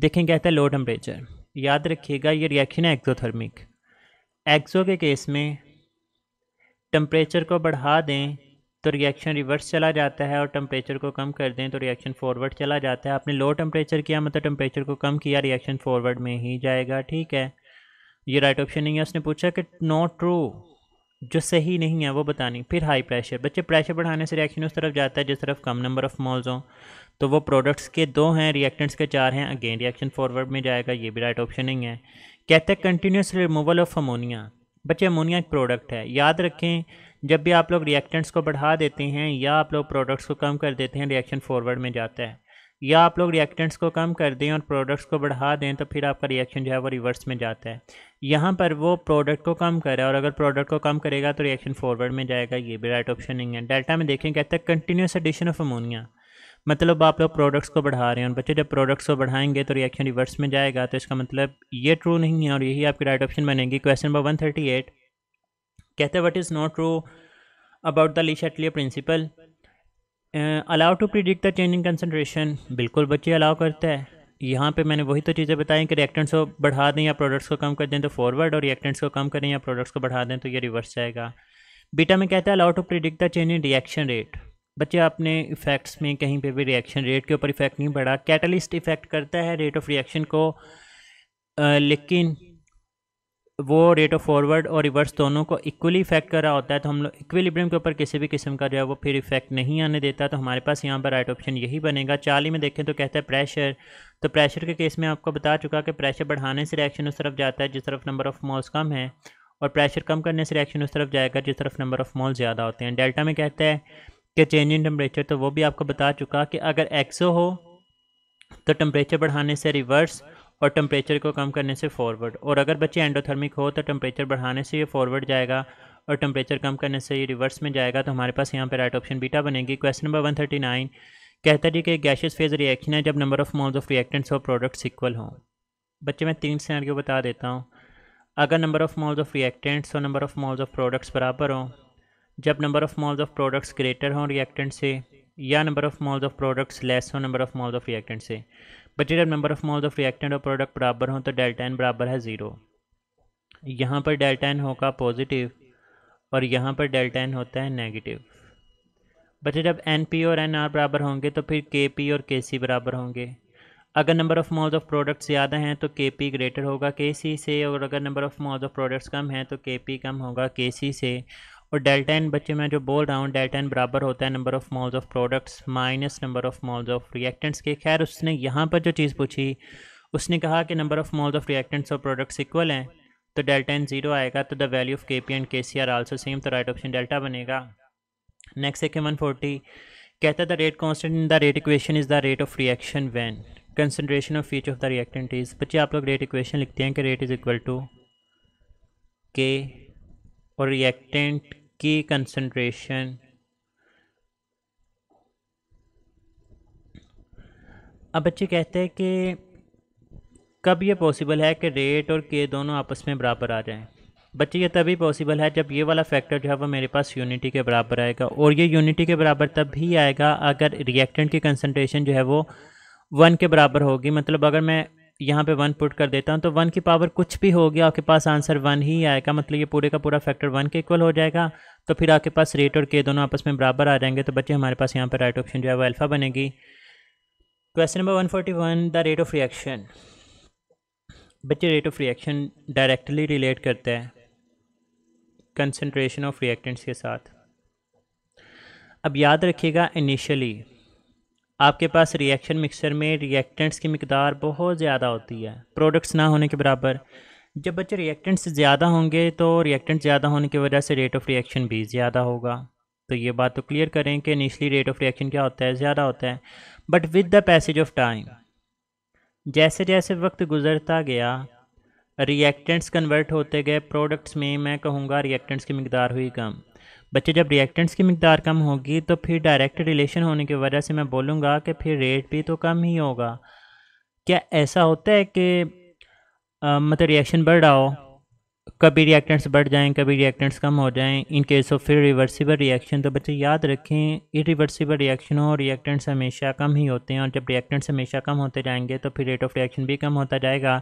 देखें कहता है लो टेम्परेचर याद रखिएगा ये रिएक्शन है एक्सोथर्मिक एक्सो के केस में टेम्परेचर को बढ़ा दें तो रिएक्शन रिवर्स चला जाता है और टेम्परेचर को कम कर दें तो रिएक्शन फॉरवर्ड चला जाता है आपने लो टेम्परेचर किया मतलब टेम्परेचर को कम किया रिएक्शन फॉरवर्ड में ही जाएगा ठीक है ये राइट ऑप्शन नहीं है उसने पूछा कि नॉट ट्रू जो सही नहीं है वो बतानी फिर हाई प्रेशर बच्चे प्रेशर बढ़ाने से रिएक्शन उस तरफ जाता है जिस तरफ कम नंबर ऑफ मॉल्स हों तो वो प्रोडक्ट्स के दो हैं रिएक्टेंट्स के चार हैं अगेन रिएक्शन फॉरवर्ड में जाएगा ये भी राइट ऑप्शन नहीं है कहते हैं कंटिन्यूस रिमूवल ऑफ अमोनिया बच्चे अमोनिया एक प्रोडक्ट है याद रखें जब भी आप लोग रिएक्टेंट्स को बढ़ा देते हैं या आप लोग प्रोडक्ट्स को कम कर देते हैं रिएक्शन फॉरवर्ड में जाता है या आप लोग रिएक्टेंट्स को कम कर दें और प्रोडक्ट्स को बढ़ा दें तो फिर आपका रिएक्शन जो है वो रिवर्स में जाता है यहाँ पर वो प्रोडक्ट को कम करे और अगर प्रोडक्ट को कम करेगा तो रिएक्शन फॉरवर्ड में जाएगा ये भी राइट ऑप्शन नहीं है डेल्टा में देखें कहते हैं कंटिन्यूस एडिशन ऑफ अमोनिया मतलब आप लोग प्रोडक्ट्स को बढ़ा रहे हैं और बच्चे जब प्रोडक्ट्स को बढ़ाएंगे तो रिएक्शन रिवर्स में जाएगा तो इसका मतलब ये ट्रू नहीं है और यही आपकी राइट ऑप्शन बनेगी question number one thirty eight कहते हैं what is not true about the Le Chatelier principle allow to predict the change in concentration बिल्कुल बच्चे अलाउ करता है यहाँ पे मैंने वही तो चीज़ें बताई कि रिएक्टेंट्स को बढ़ा दें या प्रोडक्ट्स को कम कर दें तो फॉरवर्ड और रिएक्टेंट्स को कम करें या प्रोडक्ट्स को बढ़ा दें तो ये रिवर्स जाएगा बीटा में कहता है allow to predict the change in reaction rate बच्चे आपने इफ़ेक्ट्स में कहीं पे भी रिएक्शन रेट के ऊपर इफ़ेक्ट नहीं पड़ा कैटलिस्ट इफ़ेक्ट करता है रेट ऑफ रिएक्शन को आ, लेकिन वो रेट ऑफ फॉरवर्ड और रिवर्स दोनों को इक्वली इफेक्ट कर रहा होता है तो हम लोग इक्विलिब्रियम के ऊपर किसी भी किस्म का जो है वो फिर इफेक्ट नहीं आने देता तो हमारे पास यहाँ पर राइट ऑप्शन यही बनेगा चाली में देखें तो कहता है प्रेशर तो प्रेशर के केस में आपको बता चुका कि प्रेशर बढ़ाने से रिएक्शन उस तरफ जाता है जिस तरफ नंबर ऑफ मॉल्स कम है और प्रेशर कम करने से रिएक्शन उस तरफ जाएगा जिस तरफ नंबर ऑफ मॉल ज़्यादा होते हैं डेल्टा में कहता है के चेंज इन टम्परेचर तो वो भी आपको बता चुका कि अगर एक्सो हो तो टेम्परेचर बढ़ाने से रिवर्स और टेम्परेचर को कम करने से फॉरवर्ड और अगर बच्चे एंडोथर्मिक हो तो टेम्परेचर बढ़ाने से ये फॉरवर्ड जाएगा और टेम्परेचर कम करने से ये रिवर्स में जाएगा तो हमारे पास यहाँ पर राइट ऑप्शन बीटा बनेगी question number one thirty nine कहता जी कि गैशियस फेज रिएक्शन है जब number of moles of reactants और प्रोडक्ट्स इक्वल हों बच्चे मैं तीन सिनारियो बता देता हूँ अगर number of moles of reactants और number of moles of products बराबर हों जब number of moles of products greater हों रिएक्टेंट से या number of moles of products less हों number of moles of reactant से बचे जब number of moles of reactant और प्रोडक्ट बराबर हों तो डेल्टा एन बराबर है ज़ीरो यहाँ पर डेल्टा एन होगा पॉजिटिव और यहाँ पर डेल्टा एन होता है नेगेटिव बच्चे जब एन पी और एन आर बराबर होंगे तो फिर के पी और के सी बराबर होंगे अगर number of moles of products ज़्यादा हैं तो के पी ग्रेटर होगा के सी से और अगर number of moles of products कम हैं तो के पी कम होगा के सी से और डेल्टा एन बच्चे मैं जो बोल रहा हूँ डेल्टा एन बराबर होता है number of moles of products minus number of moles of reactants के खैर उसने यहाँ पर जो चीज़ पूछी उसने कहा कि number of moles of reactants और प्रोडक्ट्स इक्वल हैं तो डेल्टा एन जीरो आएगा तो the value of K P and K C are also same तो राइट ऑप्शन डेल्टा बनेगा नेक्स्ट है वन फोर्टी कहता है the rate constant in the rate equation is the rate of reaction when concentration of each of the reactant is बच्चे आप लोग rate equation लिखते हैं कि रेट इज़ इक्वल टू के और रिएक्टेंट की कंसंट्रेशन अब बच्चे कहते हैं कि कब ये पॉसिबल है कि रेट और के दोनों आपस में बराबर आ जाएं बच्चे ये तभी पॉसिबल है जब ये वाला फैक्टर जो है वो मेरे पास यूनिटी के बराबर आएगा और ये यूनिटी के बराबर तब भी आएगा अगर रिएक्टेंट की कंसंट्रेशन जो है वो वन के बराबर होगी मतलब अगर मैं यहाँ पे वन पुट कर देता हूँ तो वन की पावर कुछ भी हो गया आपके पास आंसर वन ही आएगा मतलब ये पूरे का पूरा फैक्टर वन के इक्वल हो जाएगा तो फिर आपके पास रेट और के दोनों आपस में बराबर आ जाएंगे तो बच्चे हमारे पास यहाँ पर राइट ऑप्शन जो है वो अल्फ़ा बनेगी question number one forty one the rate of reaction बच्चे rate of reaction directly relate करते हैं कंसनट्रेशन ऑफ रिएक्टेंट्स के साथ अब याद रखिएगा इनिशियली आपके पास रिएक्शन मिक्सर में रिएक्टेंट्स की मकदार बहुत ज़्यादा होती है प्रोडक्ट्स ना होने के बराबर जब बच्चे रिएक्टेंट्स ज़्यादा होंगे तो रिएक्टेंट ज़्यादा होने की वजह से रेट ऑफ़ रिएक्शन भी ज़्यादा होगा तो ये बात तो क्लियर करें कि इनिशली रेट ऑफ़ रिएक्शन क्या होता है ज़्यादा होता है but with the passage of time जैसे जैसे वक्त गुजरता गया रिएक्टेंट्स कन्वर्ट होते गए प्रोडक्ट्स में मैं कहूँगा रिएक्टेंट्स की मकदार हुई कम बच्चे जब रिएक्टेंट्स की मकदार कम होगी तो फिर डायरेक्ट रिलेशन होने की वजह से मैं बोलूँगा कि फिर रेट भी तो कम ही होगा क्या ऐसा होता है कि आ, मतलब रिएक्शन बढ़ रहा हो कभी रिएक्टेंट्स बढ़ जाएं कभी रिएक्टेंट्स कम हो जाएं इन केस ऑफ फिर रिवर्सिबल रिएक्शन तो बच्चे याद रखें इरिवर्सिबल रिएक्शन हो रिएक्टेंट्स हमेशा कम ही होते हैं और जब रिएक्टेंट्स हमेशा कम होते जाएंगे तो फिर रेट ऑफ रिएक्शन भी कम होता जाएगा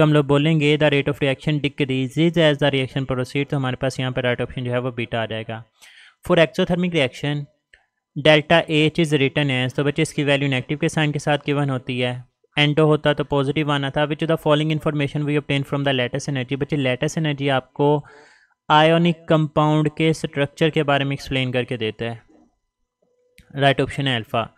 तो हम लोग बोलेंगे the rate of reaction decreases as the reaction proceed तो हमारे पास यहाँ पर राइट ऑप्शन जो है वो बीटा आ जाएगा for exothermic reaction delta H is return है तो बच्चे इसकी वैल्यू नेगेटिव के साइन के साथ गिवन होती है एंडो होता तो पॉजिटिव आना था which the following information we obtain from the lattice energy बच्चे लेटेस्ट एनर्जी आपको आयोनिक कंपाउंड के स्ट्रक्चर के बारे में एक्सप्लेन करके देता है राइट ऑप्शन है alpha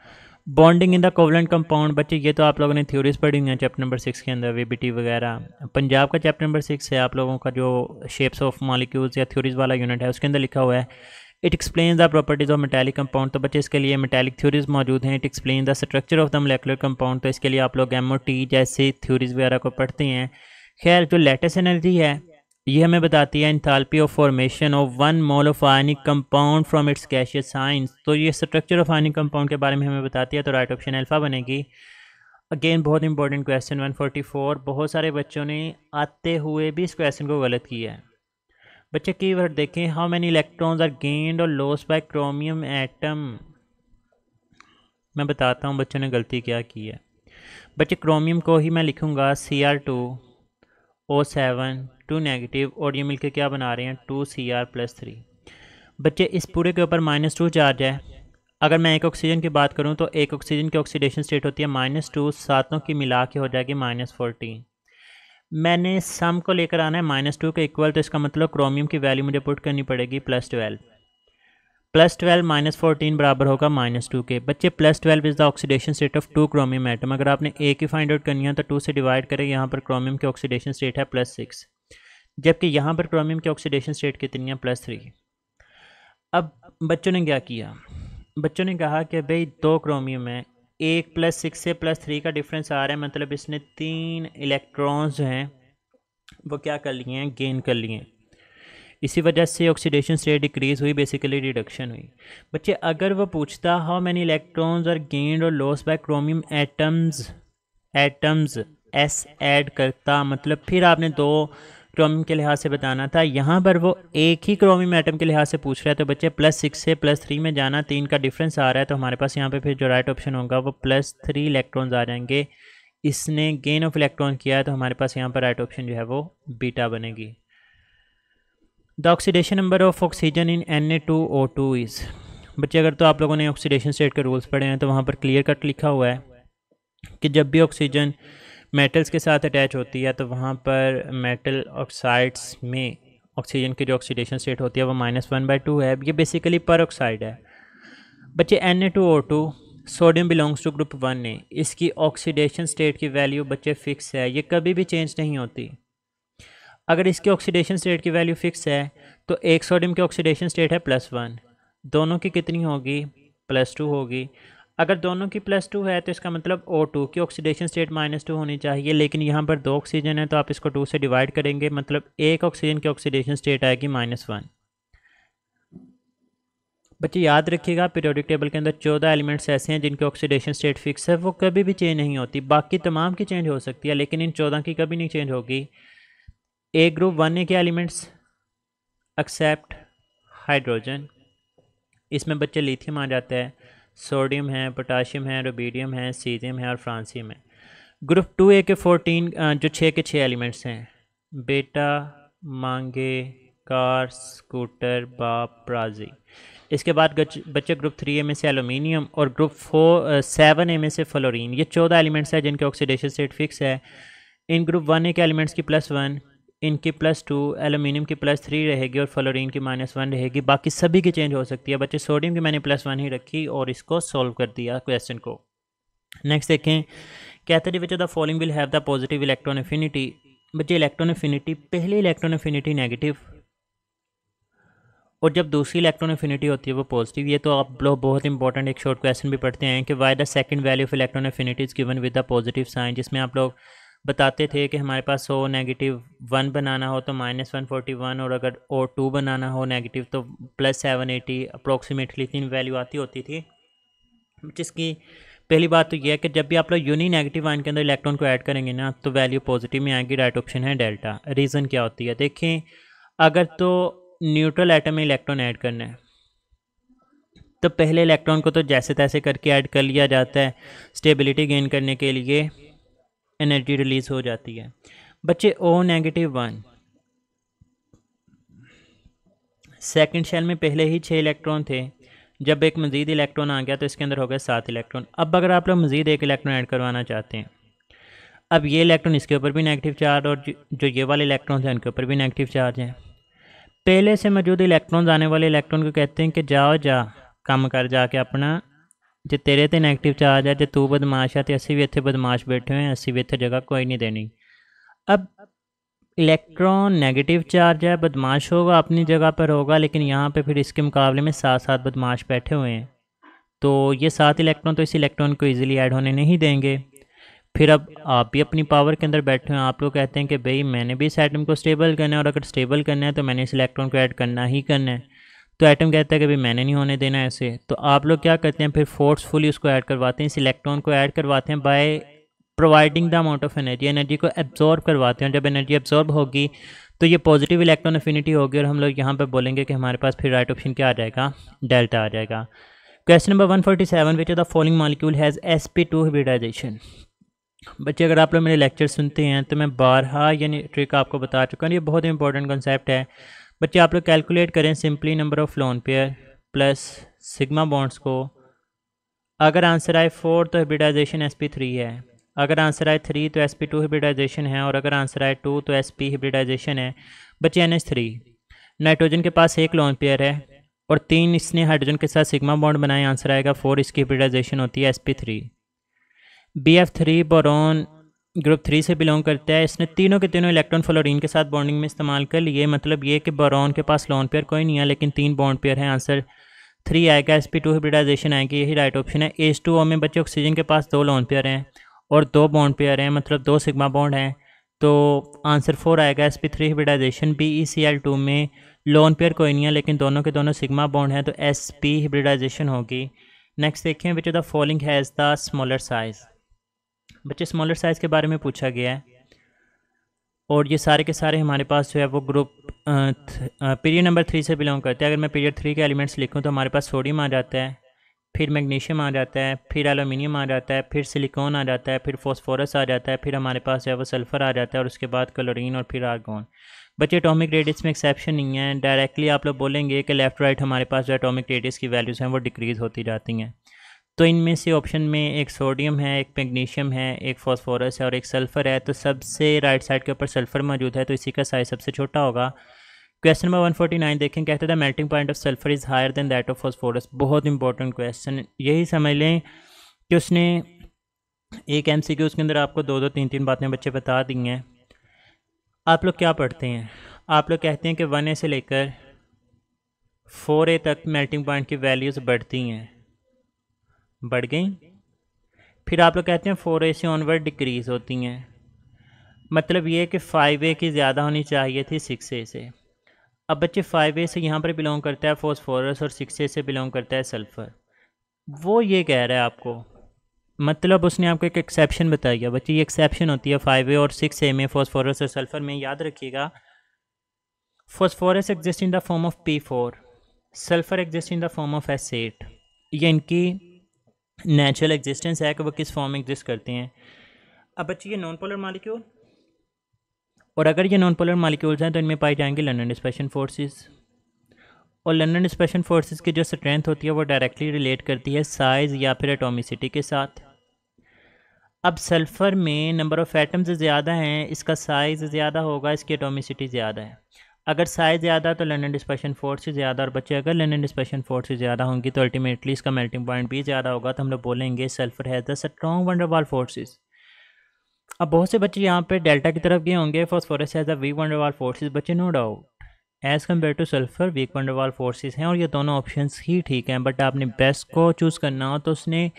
bonding in the covalent compound बच्चे ये तो आप लोगों ने थ्योरीज पढ़ी हुई हैं चैप्टर नंबर सिक्स के अंदर वीबीटी वगैरह पंजाब का चैप्टर नंबर सिक्स है आप लोगों का जो शेप्स ऑफ मॉलिक्यूल्स या थ्योरीज वाला यूनिट है उसके अंदर लिखा हुआ है it explain the properties of metallic compound तो बच्चे इसके लिए मेटेलिक थ्योरीज मौजूद हैं it explain the structure of the molecular compound तो इसके लिए आप लोग एम जैसी थ्योरीज वगैरह को पढ़ते हैं खैर जो लेटेस्ट एनर्जी है ये हमें बताती है enthalpy of formation of one mole of ionic compound from its gaseous ions तो ये स्ट्रक्चर ऑफ आयनिक कंपाउंड के बारे में हमें बताती है तो राइट ऑप्शन अल्फ़ा बनेगी अगेन बहुत इंपॉर्टेंट क्वेश्चन 144 बहुत सारे बच्चों ने आते हुए भी इस क्वेश्चन को गलत किया है बच्चे की वर्ड देखें how many electrons are gained और लॉस बाय क्रोमियम एटम मैं बताता हूँ बच्चों ने गलती क्या की है बच्चे क्रोमियम को ही मैं लिखूँगा C R two O seven two negative और ये मिलकर क्या बना रहे हैं two C R plus three बच्चे इस पूरे के ऊपर माइनस टू चार्ज है अगर मैं एक ऑक्सीजन की बात करूं तो एक ऑक्सीजन की ऑक्सीडेशन स्टेट होती है माइनस टू सातों की मिला के हो जाएगी माइनस फोर्टीन मैंने सम को लेकर आना है माइनस टू के इक्वल तो इसका मतलब क्रोमियम की वैल्यू मुझे पुट करनी पड़ेगी plus twelve plus twelve minus fourteen बराबर होगा माइनस टू के बच्चे plus twelve is the oxidation state of two chromium atom अगर आपने ए की फाइंड आउट करनी है तो टू से डिवाइड करें यहाँ पर क्रोमियम की ऑक्सीडेशन स्टेट है प्लस सिक्स जबकि यहाँ पर क्रोमियम के ऑक्सीडेशन स्टेट कितनी है प्लस थ्री अब बच्चों ने क्या किया बच्चों ने कहा कि भाई दो क्रोमियम है एक प्लस सिक्स से प्लस थ्री का डिफरेंस आ रहा है मतलब इसने तीन इलेक्ट्रॉन्स जो हैं वो क्या कर लिए हैं गेन कर लिए हैं इसी वजह से ऑक्सीडेशन स्टेट डिक्रीज़ हुई बेसिकली रिडक्शन हुई बच्चे अगर वो पूछता हाउ मैनी इलेक्ट्रॉन्स और गेंड और lost by chromium atoms atoms एस ऐड करता मतलब फिर आपने दो क्रोमियम के लिहाज से बताना था यहाँ पर वो एक ही क्रोमियम एटम के लिहाज से पूछ रहा है तो बच्चे प्लस सिक्स से प्लस थ्री में जाना तीन का डिफरेंस आ रहा है तो हमारे पास यहाँ पे फिर जो राइट ऑप्शन होगा वो प्लस थ्री इलेक्ट्रॉन्स आ जाएंगे इसने गेन ऑफ इलेक्ट्रॉन किया है तो हमारे पास यहाँ पर राइट ऑप्शन जो है वो बीटा बनेगी the oxidation number of oxygen in N A two O two is बच्चे अगर तो आप लोगों ने ऑक्सीडेशन स्टेट के रूल्स पढ़े हैं तो वहाँ पर क्लियर कट लिखा हुआ है कि जब भी ऑक्सीजन मेटल्स के साथ अटैच होती है तो वहाँ पर मेटल ऑक्साइड्स में ऑक्सीजन की जो ऑक्सीडेशन स्टेट होती है वो माइनस वन बाई टू है ये बेसिकली पर ऑक्साइड है बच्चे N A two O two sodium belongs to group one A इसकी ऑक्सीडेशन स्टेट की वैल्यू बच्चे फ़िक्स है ये कभी भी चेंज नहीं होती अगर इसकी ऑक्सीडेशन स्टेट की वैल्यू फ़िक्स है तो एक सोडियम की ऑक्सीडेशन स्टेट है प्लस वन दोनों की कितनी होगी प्लस टू होगी अगर दोनों की प्लस टू है तो इसका मतलब ओ टू की ऑक्सीडेशन स्टेट माइनस टू होनी चाहिए लेकिन यहाँ पर दो ऑक्सीजन है तो आप इसको टू से डिवाइड करेंगे मतलब एक ऑक्सीजन की ऑक्सीडेशन स्टेट आएगी माइनस वन बच्चे याद रखिएगा पीरियोडिक टेबल के अंदर चौदह एलिमेंट्स ऐसे हैं जिनके ऑक्सीडेशन स्टेट फिक्स है वो कभी भी चेंज नहीं होती बाकी तमाम की चेंज हो सकती है लेकिन इन चौदह की कभी नहीं चेंज होगी ए ग्रुप वन ए के एलिमेंट्स एक्सेप्ट हाइड्रोजन इसमें बच्चे लिथियम आ जाता है सोडियम है पोटाशियम है रोबीडियम है सीजियम है और फ्रांसियम है ग्रुप टू ए के फोर्टीन जो छः के छः एलिमेंट्स हैं बेटा मांगे कार स्कूटर बाप प्राजी इसके बाद बच्चे ग्रुप थ्री ए में से एलुमिनियम और ग्रुप फोर सेवन ए में से फ्लोरीन ये चौदह एलिमेंट्स हैं जिनके ऑक्सीडेशन सेट फिक्स है इन ग्रुप वन ए के एलिमेंट्स की प्लस वन इनकी प्लस टू एलुमिनियम की प्लस थ्री रहेगी और फ्लोरीन की माइनस वन रहेगी बाकी सभी की चेंज हो सकती है बच्चे सोडियम की मैंने प्लस वन ही रखी और इसको सॉल्व कर दिया क्वेश्चन को नेक्स्ट देखें कहते हैं बच्चे the following will have the positive electron affinity बच्चे इलेक्ट्रॉन एफिनिटी पहली इलेक्ट्रॉन एफिनिटी नेगेटिव और जब दूसरी इलेक्ट्रॉन एफिनिटी होती है वो पॉजिटिव ये तो आप लोग बहुत इंपॉर्टेंट एक शॉर्ट क्वेश्चन भी पढ़ते हैं कि why the second value of electron affinity is given with the positive sign जिसमें आप लोग बताते थे कि हमारे पास ओ नेगेटिव वन बनाना हो तो माइनस वन फोर्टी वन और अगर ओ टू बनाना हो नेगेटिव तो प्लस सेवन एटी अप्रोक्सीमेटली इतनी वैल्यू आती होती थी जिसकी पहली बात तो यह है कि जब भी आप लोग यूनी नेगेटिव वन के अंदर इलेक्ट्रॉन को ऐड करेंगे ना तो वैल्यू पॉजिटिव में आएगी राइट ऑप्शन है डेल्टा रीज़न क्या होती है देखें अगर तो न्यूट्रल आइटम में इलेक्ट्रॉन ऐड करना है तो पहले इलेक्ट्रॉन को तो जैसे तैसे करके ऐड कर लिया जाता है स्टेबिलिटी गेन करने के लिए एनर्जी रिलीज़ हो जाती है बच्चे O negative one second shell में पहले ही छः इलेक्ट्रॉन थे जब एक मज़ीद इलेक्ट्रॉन आ गया तो इसके अंदर हो गया सात इलेक्ट्रॉन अब अगर आप लोग मज़ीद एक इलेक्ट्रॉन ऐड करवाना चाहते हैं अब ये इलेक्ट्रॉन इसके ऊपर भी नेगेटिव चार्ज और जो ये वाले इलेक्ट्रॉन हैं उनके ऊपर भी नेगेटिव चार्ज हैं पहले से मौजूद इलेक्ट्रॉन आने वाले इलेक्ट्रॉन को कहते हैं कि जाओ जा कम कर जाके अपना ਜੇ तेरे तो नैगेटिव चार्ज है जो तू बदमाश है तो असं भी इतने बदमाश बैठे हुए असं भी इतने जगह कोई नहीं देनी अब इलेक्ट्रॉन नेगेटिव चार्ज है बदमाश होगा अपनी जगह पर होगा लेकिन यहाँ पे फिर इसके मुकाबले में साथ साथ बदमाश बैठे हुए हैं तो ये सात इलेक्ट्रॉन तो इस इलेक्ट्रॉन को इजीली ऐड होने नहीं देंगे फिर अब आप भी अपनी पावर के अंदर बैठे हैं आप लोग कहते हैं कि भाई मैंने भी इस आइटम को स्टेबल करना है और अगर स्टेबल करना है तो मैंने इस इलेक्ट्रॉन को ऐड करना ही करना है तो एटम कहता है कि भाई मैंने नहीं होने देना ऐसे तो आप लोग क्या करते हैं फिर फोर्सफुली उसको ऐड करवाते हैं इस इलेक्ट्रॉन को ऐड करवाते हैं by providing the amount of energy energy को एब्जॉर्ब करवाते हैं जब एनर्जी एब्जॉर्ब होगी तो ये पॉजिटिव इलेक्ट्रॉन अफिनिटी होगी और हम लोग यहाँ पर बोलेंगे कि हमारे पास फिर राइट ऑप्शन क्या आ जाएगा डेल्टा आ जाएगा question number one forty seven which the following molecule has S P two hybridisation बच्चे अगर आप लोग मेरे लेक्चर सुनते हैं तो मैं बारहा यानी ट्रिक आपको बता चुका हूँ ये बहुत इंपॉर्टेंट कॉन्सेप्ट है बच्चे आप लोग कैलकुलेट करें simply number of lone pair plus sigma bonds को अगर आंसर आए फोर तो हिब्रिडाइजेशन एस पी थ्री है अगर आंसर आए थ्री तो एस पी टू हिब्रिडाइजेशन है और अगर आंसर आए टू तो एस पी हिब्रिडाइजेशन है बच्चे एन एच थ्री नाइट्रोजन के पास एक लोन पेयर है और तीन इसने हाइड्रोजन के साथ सिग्मा बॉन्ड बनाए आंसर आएगा फोर इसकी हिब्रिडाइजेशन होती है S P three B F three boron group three से बिलोंग करता है इसने तीनों के तीनों इलेक्ट्रॉन फ्लोरीन के साथ बॉन्डिंग में इस्तेमाल कर लिए मतलब ये कि बोरॉन के पास लॉन पेयर कोई नहीं है लेकिन तीन बॉन्ड पेयर हैं आंसर थ्री आएगा एस पी टू हाइब्रिडाइजेशन आएगी यही राइट ऑप्शन है एच टू ओ में बच्चे ऑक्सीजन के पास दो लॉन पेयर हैं और दो बॉन्ड पेयर हैं मतलब दो सिग्मा बॉन्ड हैं तो आंसर फोर आएगा S P three hybridisation B E C L two में लोन पेयर कोई नहीं है लेकिन दोनों के दोनों सिग्मा बॉन्ड हैं तो एस पी हिब्रिडाइजेशन होगी नेक्स्ट देखें which the following has the smaller size बच्चे स्मॉलर साइज़ के बारे में पूछा गया है और ये सारे के सारे हमारे पास जो है वो ग्रुप पीरियड नंबर थ्री से बिलोंग करते हैं अगर मैं पीरियड थ्री के एलिमेंट्स लिखूँ तो हमारे पास सोडियम आ जाता है फिर मैग्नीशियम आ जाता है फिर एलुमिनियम आ जाता है फिर सिलिकॉन आ जाता है फिर फॉस्फोरस आ जाता है फिर हमारे पास जो है वो सल्फ़र आ जाता है और उसके बाद क्लोरीन और फिर आर्गोन बच्चे अटोमिक रेडियस में एक्सेप्शन नहीं है डायरेक्टली आप लोग बोलेंगे कि लेफ़्ट राइट हमारे पास जो अटोमिक रेडियस की वैल्यूज़ हैं वो डिक्रीज़ होती जाती हैं तो इनमें से ऑप्शन में एक सोडियम है एक मैग्नीशियम है एक फॉस्फोरस है और एक सल्फ़र है तो सबसे राइट साइड के ऊपर सल्फ़र मौजूद है तो इसी का साइज़ सबसे छोटा होगा क्वेश्चन नंबर 149 देखें कहते थे melting point of sulphur is higher than that of phosphorus बहुत इंपॉर्टेंट क्वेश्चन यही समझ लें कि उसने एक एम सी उसके अंदर आपको दो दो तीन तीन बातें बच्चे बता दी हैं आप लोग क्या पढ़ते हैं आप लोग कहते हैं कि वन ए से लेकर फोर ए तक मेल्टिंग पॉइंट की वैल्यूज़ बढ़ती हैं बढ़ गई फिर आप लोग कहते हैं फोर ए से ऑनवर्ड डिक्रीज़ होती हैं मतलब ये कि फ़ाइव ए की ज़्यादा होनी चाहिए थी सिक्स ए से अब बच्चे फ़ाइव ए से यहाँ पर बिलोंग करता है फॉस्फोरस और सिक्स ए से बिलोंग करता है सल्फ़र वो ये कह रहा है आपको मतलब उसने आपको एक एक्सेप्शन बताया बच्चे ये एक्सेप्शन होती है फाइव ए और सिक्स ए में फोसफोरस और सल्फ़र में याद रखिएगा phosphorus exist in the form of P four sulphur exist in the form of S eight ये इनकी नेचुरल एग्जिस्टेंस है कि वो किस फॉर्म में एग्जिस्ट करते हैं अब बच्चे ये नॉन पोलर मालिक्यूल और अगर ये नॉन पोलर मालिक्यूल्स हैं तो इनमें पाए जाएंगे लंडन स्पेशन फोर्सेस और लंडन स्पेशन फोर्सेस की जो स्ट्रेंथ होती है वो डायरेक्टली रिलेट करती है साइज़ या फिर एटोमिसिटी के साथ अब सल्फ़र में नंबर ऑफ़ एटम्स ज़्यादा हैं इसका साइज़ ज़्यादा होगा इसकी एटोमिसिटी ज़्यादा है अगर साइज़ ज़्यादा तो लंडन डिस्पेशन फोर्स से ज़्यादा और बच्चे अगर लेनन डिस्पेशन फोर्स से ज़्यादा होंगी तो अल्टीमेटली इसका मेल्टिंग पॉइंट भी ज़्यादा होगा तो हम लोग बोलेंगे sulphur has the strong van der Waals forces अब बहुत से बच्चे यहाँ पे डेल्टा की तरफ गए होंगे phosphorus has the weak van der Waals forces बच्चे no doubt as compare to sulphur weak van der Waals forces हैं और ये दोनों ऑप्शन ही ठीक हैं बट आपने बेस्ट को चूज़ करना हो तो उसने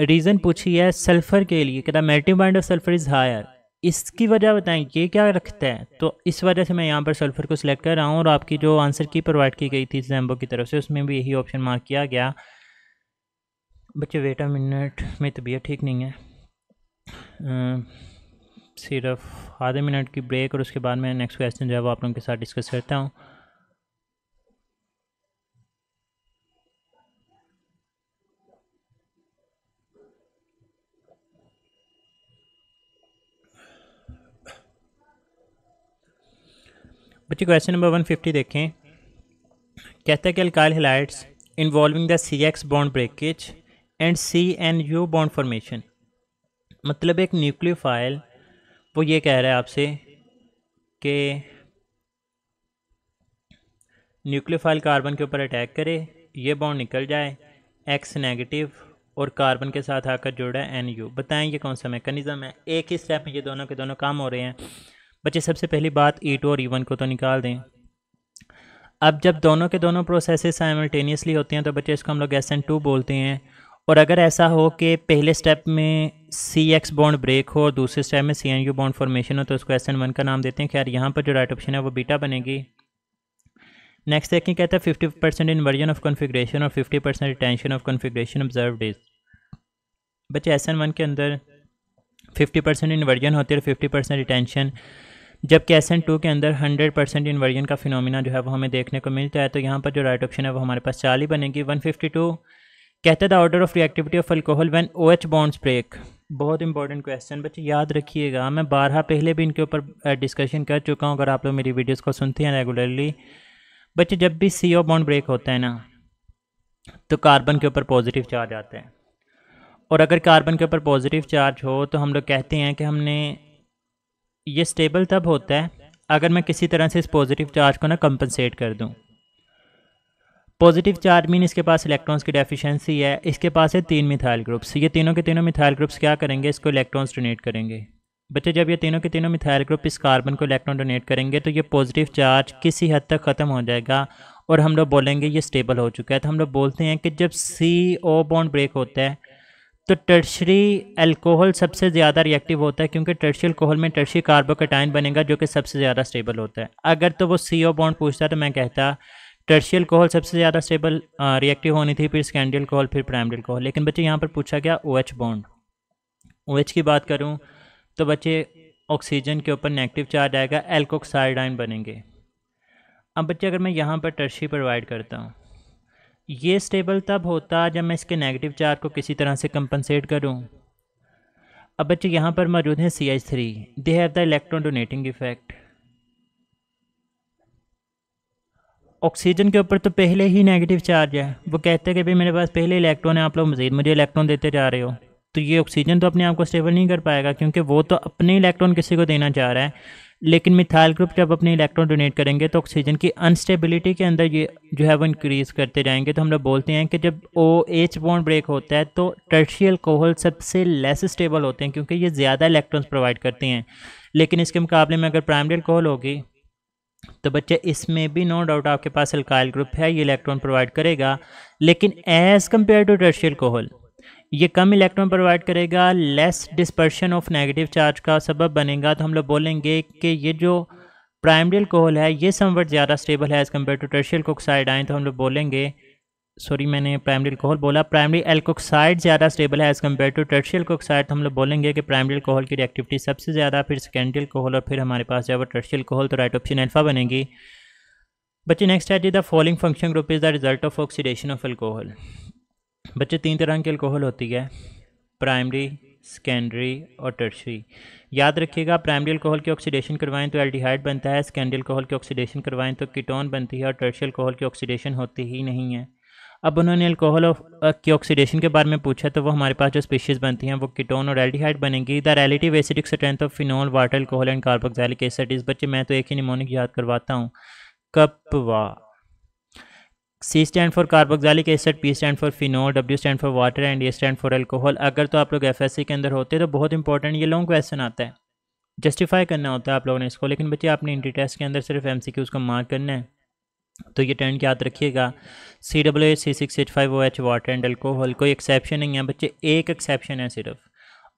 रीज़न पूछी है सल्फ़र के लिए कहता melting point of sulphur is higher इसकी वजह बताएं ये क्या रखता है तो इस वजह से मैं यहाँ पर सल्फ़र को सिलेक्ट कर रहा हूँ और आपकी जो आंसर की प्रोवाइड की गई थी जैम्बो की तरफ से उसमें भी यही ऑप्शन मार्क किया गया बच्चे वेट मिनट में तबीयत ठीक नहीं है सिर्फ आधे मिनट की ब्रेक और उसके बाद मैं नेक्स्ट क्वेश्चन जो है वो आप लोगों के साथ डिस्कस करता हूँ बच्चे क्वेश्चन नंबर वन फिफ्टी देखें कहता है कि alkyl halides involving the C X bond breakage and C N U bond formation मतलब एक न्यूक्लियोफाइल वो ये कह रहा है आपसे कि न्यूक्लियोफाइल कार्बन के ऊपर अटैक करे ये बॉन्ड निकल जाए एक्स नेगेटिव और कार्बन के साथ आकर जुड़ा है एन यू बताएँ ये कौन सा मेकनिज़म है एक ही स्टेप में ये दोनों के दोनों काम हो रहे हैं बच्चे सबसे पहली बात ई टू और ई e वन को तो निकाल दें अब जब दोनों के दोनों प्रोसेसेस साइमल्टेनियसली होते हैं तो बच्चे इसको हम लोग एस एन टू बोलते हैं और अगर ऐसा हो कि पहले स्टेप में सी एक्स बॉन्ड ब्रेक हो और दूसरे स्टेप में C N U bond formation हो तो उसको एस एन वन का नाम देते हैं खैर यहाँ पर जो राइट ऑप्शन है वो बीटा बनेगी नेक्स्ट देखें कहता है fifty percent inversion of configuration और fifty percent retention of configuration observe is बच्चे एस एन वन के अंदर फिफ्टी परसेंट इन्वर्जन होती है और फिफ्टी परसेंट रिटेंशन जबकि एस एन टू के अंदर हंड्रेड परसेंट इन्वर्जन का फिनोमिना जो है वो हमें देखने को मिलता है तो यहाँ पर जो राइट ऑप्शन है वो हमारे पास चाल ही बनेगी वन फिफ्टी टू कहते the order of reactivity of alcohol when O H bonds break बहुत इंपॉर्टेंट क्वेश्चन बच्चे याद रखिएगा मैं बारह पहले भी इनके ऊपर डिस्कशन कर चुका हूँ अगर आप लोग मेरी वीडियोज़ को सुनते हैं रेगुलरली बच्चे जब भी सी ओ बॉन्ड ब्रेक होता है ना तो कार्बन के ऊपर पॉजिटिव चार्ज आते हैं और अगर कार्बन के ऊपर पॉजिटिव चार्ज हो तो हम लोग कहते हैं कि हमने ये स्टेबल तब होता है अगर मैं किसी तरह से इस पॉजिटिव चार्ज को ना कंपनसेट कर दूँ पॉजिटिव चार्ज मीन इसके पास इलेक्ट्रॉन्स की डेफिशिएंसी है इसके पास है तीन मिथाइल ग्रुप्स ये तीनों के तीनों मिथाइल ग्रुप्स क्या करेंगे इसको इलेक्ट्रॉन्स डोनेट करेंगे बच्चे जब ये तीनों के तीनों मिथाइल ग्रुप इस कार्बन को इलेक्ट्रॉन डोनेट करेंगे तो ये पॉजिटिव चार्ज किसी हद तक ख़त्म हो जाएगा और हम लोग बोलेंगे ये स्टेबल हो चुका है तो हम लोग बोलते हैं कि जब सी ओ बॉन्ड ब्रेक होता है तो टर्शरी अल्कोहल सबसे ज़्यादा रिएक्टिव होता है क्योंकि टर्शरी अल्कोहल में टर्शरी कार्बोकेटाइन बनेगा जो कि सबसे ज़्यादा स्टेबल होता है अगर तो वो सी ओ बॉन्ड पूछता तो मैं कहता टर्शी अल्कोहल सबसे ज़्यादा स्टेबल रिएक्टिव होनी थी फिर सेकेंडरी अल्कोहल फिर प्राइमरी अल्कोहल लेकिन बच्चे यहाँ पर पूछा गया O H bond O H की बात करूँ तो बच्चे ऑक्सीजन के ऊपर नेगेटिव चार्ज आएगा एल्कोक्साइडाइन बनेंगे अब बच्चे अगर मैं यहाँ पर टर्शी प्रोवाइड करता हूँ ये स्टेबल तब होता जब मैं इसके नेगेटिव चार्ज को किसी तरह से कंपनसेट करूँ अब बच्चे यहाँ पर मौजूद हैं C H three they have the electron donating effect oxygen के ऊपर तो पहले ही नेगेटिव चार्ज है वो कहते हैं कि भाई मेरे पास पहले इलेक्ट्रॉन है आप लोग मज़ीद मुझे इलेक्ट्रॉन देते जा रहे हो तो ये ऑक्सीजन तो अपने आप को स्टेबल नहीं कर पाएगा क्योंकि वो तो अपने इलेक्ट्रॉन किसी को देना चाह रहा है लेकिन मिथाइल ग्रुप जब अपने इलेक्ट्रॉन डोनेट करेंगे तो ऑक्सीजन की अनस्टेबिलिटी के अंदर ये जो है वो इंक्रीज़ करते जाएंगे तो हम लोग बोलते हैं कि जब ओ एच बॉन्ड ब्रेक होता है तो टर्शी अल्कोहल सबसे लेस स्टेबल होते हैं क्योंकि ये ज़्यादा इलेक्ट्रॉन्स प्रोवाइड करते हैं लेकिन इसके मुकाबले में अगर प्राइमरी अल्कोहल होगी तो बच्चे इसमें भी नो डाउट आपके पास अल्काइल ग्रुप है ये इलेक्ट्रॉन प्रोवाइड करेगा लेकिन as compare to tertiary alcohol ये कम इलेक्ट्रॉन प्रोवाइड करेगा less dispersion of negative charge का सबब बनेगा तो हम लोग बोलेंगे कि ये जो प्राइमरी अल्कोहल है ये समवट ज़्यादा स्टेबल है as compare to tertiary alkoxide आए तो हम लोग बोलेंगे सॉरी मैंने प्राइमरी अल्कोहल बोला प्राइमरी एल्कोक्साइड ज़्यादा स्टेबल है as compare to tertiary alkoxide तो हम लोग बोलेंगे कि प्राइमरी अल्कोहल की रिएक्टिविटी सबसे ज़्यादा फिर सेकेंडरी अल्कोहल और फिर हमारे पास जब टर्शियल कोहल तो राइट ऑप्शन एल्फा बनेगी बच्चे नेक्स्ट है जी the following function group is the result of oxidation of alcohol बच्चे तीन तरह की अल्कोहल होती है प्राइमरी सेकेंडरी और टर्शरी याद रखिएगा प्राइमरी अल्कोहल की ऑक्सीडेशन करवाएं तो एल्डिहाइड बनता है सेकेंडरी अल्कोहल की ऑक्सीडेशन करवाएं तो कीटोन बनती है और टर्शरी अल्कोहल की ऑक्सीडेशन होती ही नहीं है अब उन्होंने अल्कोहल uh, की ऑक्सीडेशन के बारे में पूछा तो वो हमारे पास जो स्पीशीज़ बनती हैं वो कीटोन और एल्डिहाइड बनेंगी the relative acidic strength of phenol water alcohol and carboxylic acid इस बच्चे मैं तो एक ही निमोनिक याद करवाता हूँ कपवा C stand for carboxylic acid P stand for phenol W stand for water and A stand for alcohol अगर तो आप लोग एफ एस सी के अंदर होते तो बहुत इंपॉर्टेंट ये लॉन्ग क्वेश्चन आता है जस्टिफाई करना होता है आप लोगों ने इसको लेकिन बच्चे आपने इंटर टेस्ट के अंदर सिर्फ एम सी क्यूज़ को मार्क करना है तो ये ट्रेंड याद रखिएगा C W H C six eight five O H water and alcohol कोई एक्सेप्शन नहीं है बच्चे एक एक्सेप्शन है सिर्फ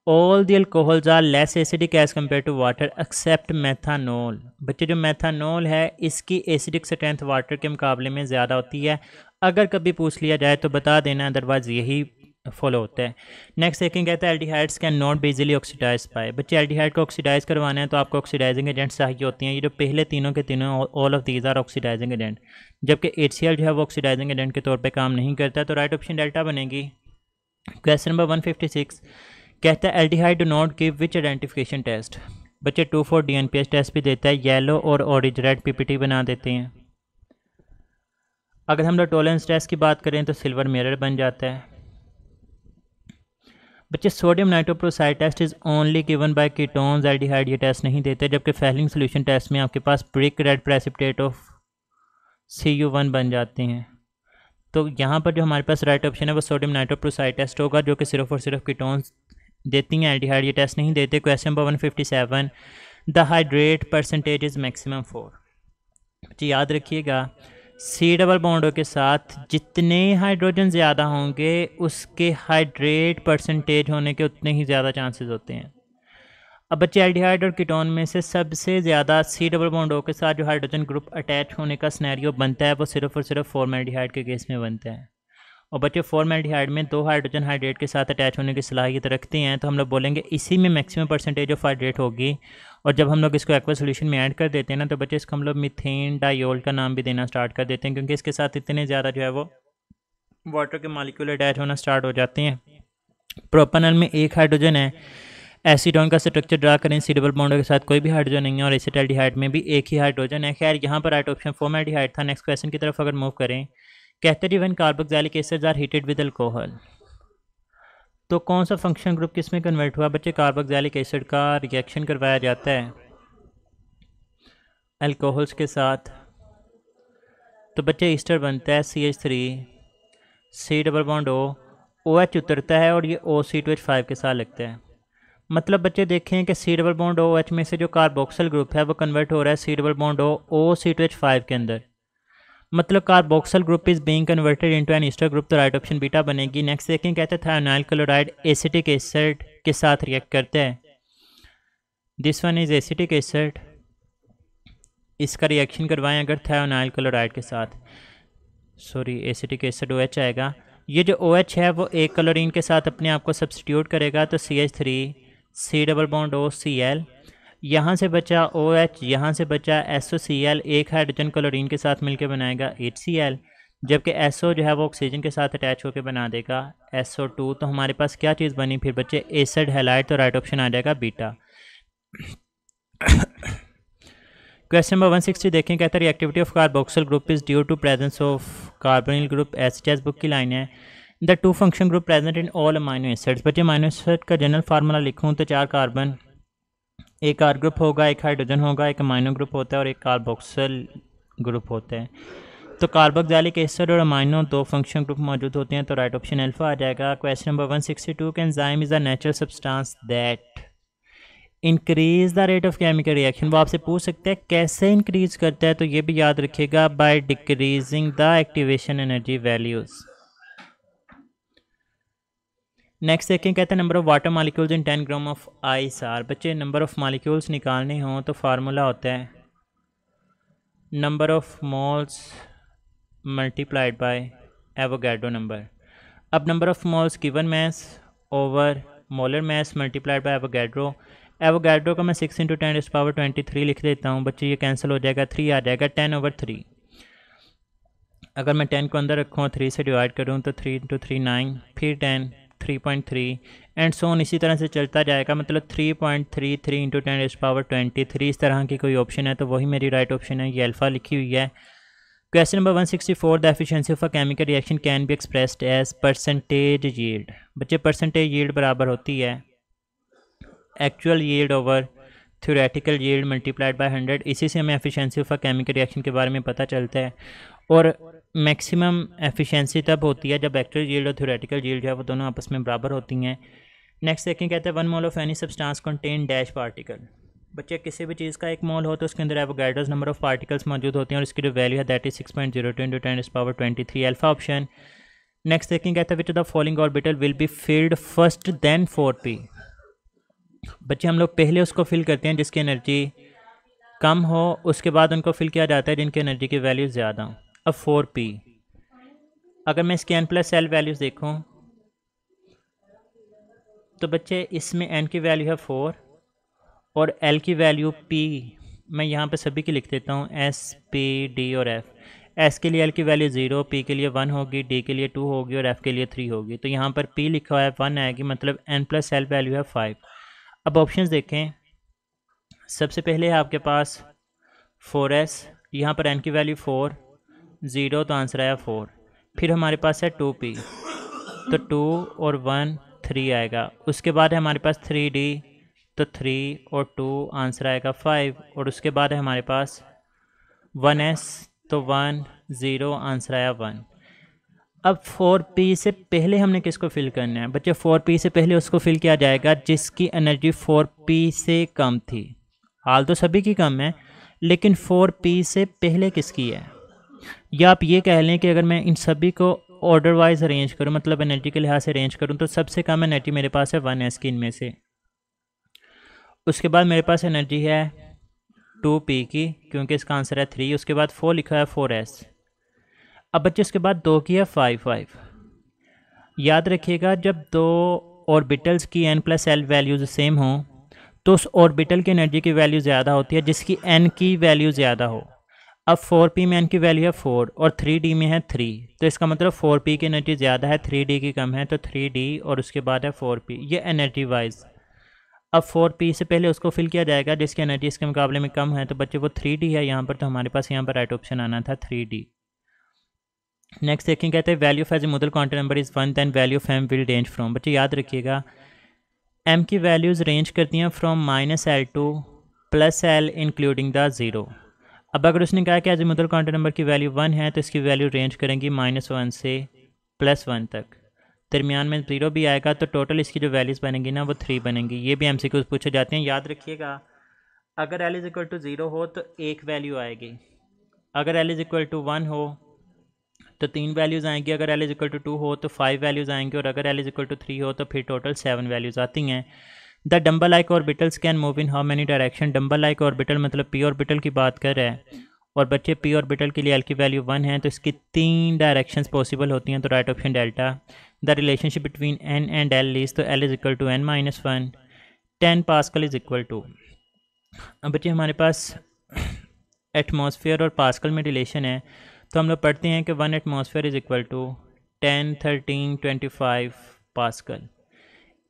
all the alcohols are less acidic as compare to water except methanol बच्चे जो मैथानोल है इसकी एसिडिक स्ट्रेंथ वाटर के मुकाबले में ज़्यादा होती है अगर कभी पूछ लिया जाए तो बता देना अदरवाइज़ यही फॉलो होता है नेक्स्ट देखें कहता है aldehydes can not easily oxidize पाए बच्चे एल्डिहाइड को ऑक्सीडाइज करवाना है तो आपको ऑक्सीडाइजिंग एजेंट्स चाहिए होती हैं ये जो पहले तीनों के तीनों all of these are oxidizing agent जबकि एच सी एल जो है वो ऑक्सीडाइजिंग एजेंट के तौर पर काम नहीं करता तो राइट ऑप्शन डेल्टा बनेगी question number one fifty six कहता है aldehyde do not give which identification test बच्चे two four D N P S test भी देता है येलो और ऑरेंज रेड टी बना देते हैं अगर हम लोग टोलेंस टेस्ट की बात करें तो सिल्वर मिरर बन जाता है बच्चे sodium nitroprusside test is only given by ketones aldehyde ये टेस्ट नहीं देते जबकि फेलिंग सोल्यूशन टेस्ट में आपके पास brick red precipitate of C U one बन जाते हैं तो यहाँ पर जो हमारे पास राइट ऑप्शन है वो सोडियम नाइट्रोप्रोसाइड टेस्ट होगा जो कि सिर्फ और सिर्फ कीटोन्स देती हैं एल्डिहाइड ये टेस्ट नहीं देते question number one fifty seven the hydrate percentage is maximum for जी याद रखिएगा सी डबल बॉन्डों के साथ जितने हाइड्रोजन ज़्यादा होंगे उसके हाइड्रेट परसेंटेज होने के उतने ही ज़्यादा चांसेस होते हैं अब बच्चे एल्डिहाइड और कीटोन में से सबसे ज़्यादा सी डबल बॉन्डों के साथ जो हाइड्रोजन ग्रुप अटैच होने का स्नैरियो बनता है वो सिर्फ और सिर्फ फॉर्मेल्डिहाइड के केस में बनता है और बच्चे फॉर्मेल्डिहाइड में दो हाइड्रोजन हाइड्रेट के साथ अटैच होने की सलाहियत रखते हैं तो हम लोग बोलेंगे इसी में मैक्सिमम परसेंटेज ऑफ हाइड्रेट होगी और जब हम लोग इसको एक्वा सोल्यूशन में ऐड कर देते हैं ना तो बच्चे इसको हम लोग मिथेन डायोल का नाम भी देना स्टार्ट कर देते हैं क्योंकि इसके साथ इतने ज़्यादा जो है वो वाटर के मालिक्यूल अटैच होना स्टार्ट हो जाते हैं प्रोपनल में एक हाइड्रोजन है एसीडोन का स्ट्रक्चर ड्रा करें सी डबल बॉन्डो के साथ कोई भी हाइड्रोजन नहीं है और एसिटल डिहाइड में भी एक ही हाइड्रोजन है खैर यहाँ पर राइट ऑप्शन फोमेडिहाइड था नेक्स्ट क्वेश्चन की तरफ अगर मूव करें कहते when carboxylic acids are heated with alcohol तो कौन सा फंक्शन ग्रुप किस में कन्वर्ट हुआ बच्चे कार्बोक्सैलिक एसिड का रिएक्शन करवाया जाता है अल्कोहल्स के साथ तो बच्चे ईस्टर बनता है C H three C double bond O O H उतरता है और ये O C two H five के साथ लगता है मतलब बच्चे देखें कि C double bond O H में से जो कार्बोक्सल ग्रुप है वो कन्वर्ट हो रहा है C double bond O O C two H five के अंदर मतलब carboxyl group is being converted into an ester group तो राइट ऑप्शन बीटा बनेगी नेक्स्ट देखें कहते हैं थायोनाइल क्लोराइड एसिटिक एसिड के साथ रिएक्ट करते हैं this one is acetic acid इसका रिएक्शन करवाएं अगर थायोनाइल क्लोराइड के साथ सॉरी एसिटिक एसिड ओएच आएगा ये जो ओ है वो एक क्लोरीन के साथ अपने आप को सब्सटीट्यूट करेगा तो C H three C double bond O C L यहाँ से बचा ओ एच यहाँ से बचा एस ओ सी एल एक हाइड्रोजन क्लोरीन के साथ मिलकर बनाएगा एच सी एल जबकि एस ओ जो है वो ऑक्सीजन के साथ अटैच होकर बना देगा एस ओ टू तो हमारे पास क्या चीज़ बनी फिर बच्चे एसड हेलाइट तो राइट ऑप्शन आ जाएगा beta question number one sixty देखें कहते हैं reactivity of carboxyl group is due to presence of carbonyl group एस टेस बुक की लाइन है the two function group present in all amino acids बच्चे अमाइनो एसिड का जनरल फार्मूला लिखूँ तो चार कार्बन एक आर ग्रुप होगा एक हाइड्रोजन होगा एक अमाइनो ग्रुप होता है और एक कार्बोक्सल ग्रुप होता है तो जालिक एसड और अमाइनो दो फंक्शन ग्रुप मौजूद होते हैं तो राइट ऑप्शन एल्फा आ जाएगा question number one sixty two के enzyme is a natural substance that increase the rate of chemical reaction वो आपसे पूछ सकते हैं कैसे इंक्रीज करता है तो ये भी याद रखिएगा by decreasing the activation energy values next देखें कहते हैं number of water molecules in ten gram of ice are बच्चे नंबर ऑफ़ मालिक्यूल्स निकालने हों तो फार्मूला होता है number of moles multiplied by Avogadro number अब number of moles given mass over molar mass multiplied by Avogadro Avogadro का मैं six into ten's power twenty three लिख देता हूँ बच्चे ये कैंसिल हो जाएगा थ्री आ जाएगा टेन ओवर थ्री अगर मैं टेन को अंदर रखूँ थ्री से डिवाइड करूँ तो थ्री इंटू थ्री नाइन फिर ten three point three and so on इसी तरह से चलता जाएगा मतलब three point three three into ten's power twenty three इस तरह की कोई ऑप्शन है तो वही मेरी राइट ऑप्शन है ये अल्फ़ा लिखी हुई है question number one sixty four the efficiency of a chemical reaction can be expressed as percentage yield बच्चे परसेंटेज यील्ड बराबर होती है actual yield over theoretical yield multiplied by hundred इसी से हमें efficiency of a chemical reaction के बारे में पता चलता है और मैक्सिमम एफिशिएंसी तब होती है जब एक्चुअल जील्ड और थ्योरेटिकल जो है वो दोनों आपस में बराबर होती हैं नेक्स्ट देखें कहते हैं one mole of any substance contain dash particle बच्चे किसी भी चीज़ का एक मोल हो तो उसके अंदर गाइडर्स नंबर ऑफ पार्टिकल्स मौजूद होते हैं और इसकी जो वैल्यू है that is six point zero two into ten's power twenty three alpha option next देखें कहते हैं which the following orbital will be filled first then four P बच्चे हम लोग पहले उसको फिल करते हैं जिसकी एनर्जी कम हो उसके बाद उनको फिल किया जाता है जिनकी एनर्जी की वैल्यू ज़्यादा हो अब फोर पी अगर मैं इसके एन प्लस एल वैल्यूज़ देखूँ तो बच्चे इसमें एन की वैल्यू है फोर और एल की वैल्यू पी मैं यहाँ पे सभी की लिख देता हूँ एस पी डी और एफ़ एस के लिए एल की वैल्यू ज़ीरो पी के लिए वन होगी डी के लिए टू होगी और एफ़ के लिए थ्री होगी तो यहाँ पर पी लिखा हुआ है वन आएगी मतलब एन प्लस एल वैल्यू है फाइव अब ऑप्शन देखें सबसे पहले आपके पास फोर एस यहाँ पर एन की वैल्यू फोर ज़ीरो तो आंसर आया फोर फिर हमारे पास है टू पी तो टू और वन थ्री आएगा उसके बाद है हमारे पास थ्री डी तो थ्री और टू आंसर आएगा फाइव और उसके बाद है हमारे पास वन एस तो वन ज़ीरो आंसर आया वन अब फोर पी से पहले हमने किसको फिल करना है बच्चे फोर पी से पहले उसको फिल किया जाएगा जिसकी एनर्जी फोर पी से कम थी हाल तो सभी की कम है लेकिन फोर पी से पहले किसकी है या आप ये कह लें कि अगर मैं इन सभी को ऑर्डर वाइज अरेंज करूँ मतलब एनर्जी के लिहाज से अरेंज करूँ तो सबसे कम एनर्जी मेरे पास है वन एस की इनमें से उसके बाद मेरे पास एनर्जी है टू पी की क्योंकि इसका आंसर है थ्री उसके बाद फोर लिखा है फोर एस अब बच्चे उसके बाद दो की है फाइव फाइव याद रखिएगा जब दो ऑर्बिटल्स की N plus L values same हों तो उस ऑर्बिटल की एनर्जी की वैल्यू ज़्यादा होती है जिसकी एन की वैल्यू ज़्यादा हो अब फोर पी में इनकी वैल्यू है फोर और थ्री डी में है थ्री तो इसका मतलब फोर पी की एनर्जी ज़्यादा है थ्री डी की कम है तो थ्री डी और उसके बाद है फोर पी ये एनर्जी वाइज अब फोर पी से पहले उसको फिल किया जाएगा जिसकी एनर्जी इसके मुकाबले में कम है तो बच्चे वो थ्री डी है यहाँ पर तो हमारे पास यहाँ पर राइट ऑप्शन आना था थ्री डी नेक्स्ट देखें कहते हैं वैल्यू फैज मुदल quantum number is one than value फैम विल रेंज फ्रॉम बच्चे याद रखिएगा एम की वैल्यूज़ रेंज करती हैं from minus L to plus L including the zero अब अगर उसने कहा कि अजमदल काउंटर नंबर की वैल्यू वन है तो इसकी वैल्यू रेंज करेंगी माइनस वन से प्लस वन तक दरमियान में ज़ीरो भी आएगा तो टोटल इसकी जो वैल्यूज़ बनेंगी ना वो थ्री बनेंगी ये भी एम सी पूछे जाते हैं याद रखिएगा अगर L is equal to zero हो तो एक वैल्यू आएगी अगर L is equal to one हो तो तीन वैल्यूज़ आएंगी अगर L is equal to two हो तो फाइव वैल्यूज़ आएंगी और अगर L is equal to three हो तो फिर टोटल सेवन वैल्यूज़ आती हैं the dumbbell like orbitals can move in how many direction dumbbell like orbital मतलब पी ऑर्बिटल की बात कर रहे हैं और बच्चे पी ऑर्बिटल के लिए एल की वैल्यू वन है तो इसकी तीन डायरेक्शंस पॉसिबल होती हैं तो right option delta the relationship between N and L is तो L is equal to N minus one ten pascal is equal to अब बच्चे हमारे पास एटमोसफियर और पासकल में रिलेशन है तो हम लोग पढ़ते हैं कि one atmosphere is equal to ten thirteen twenty five pascal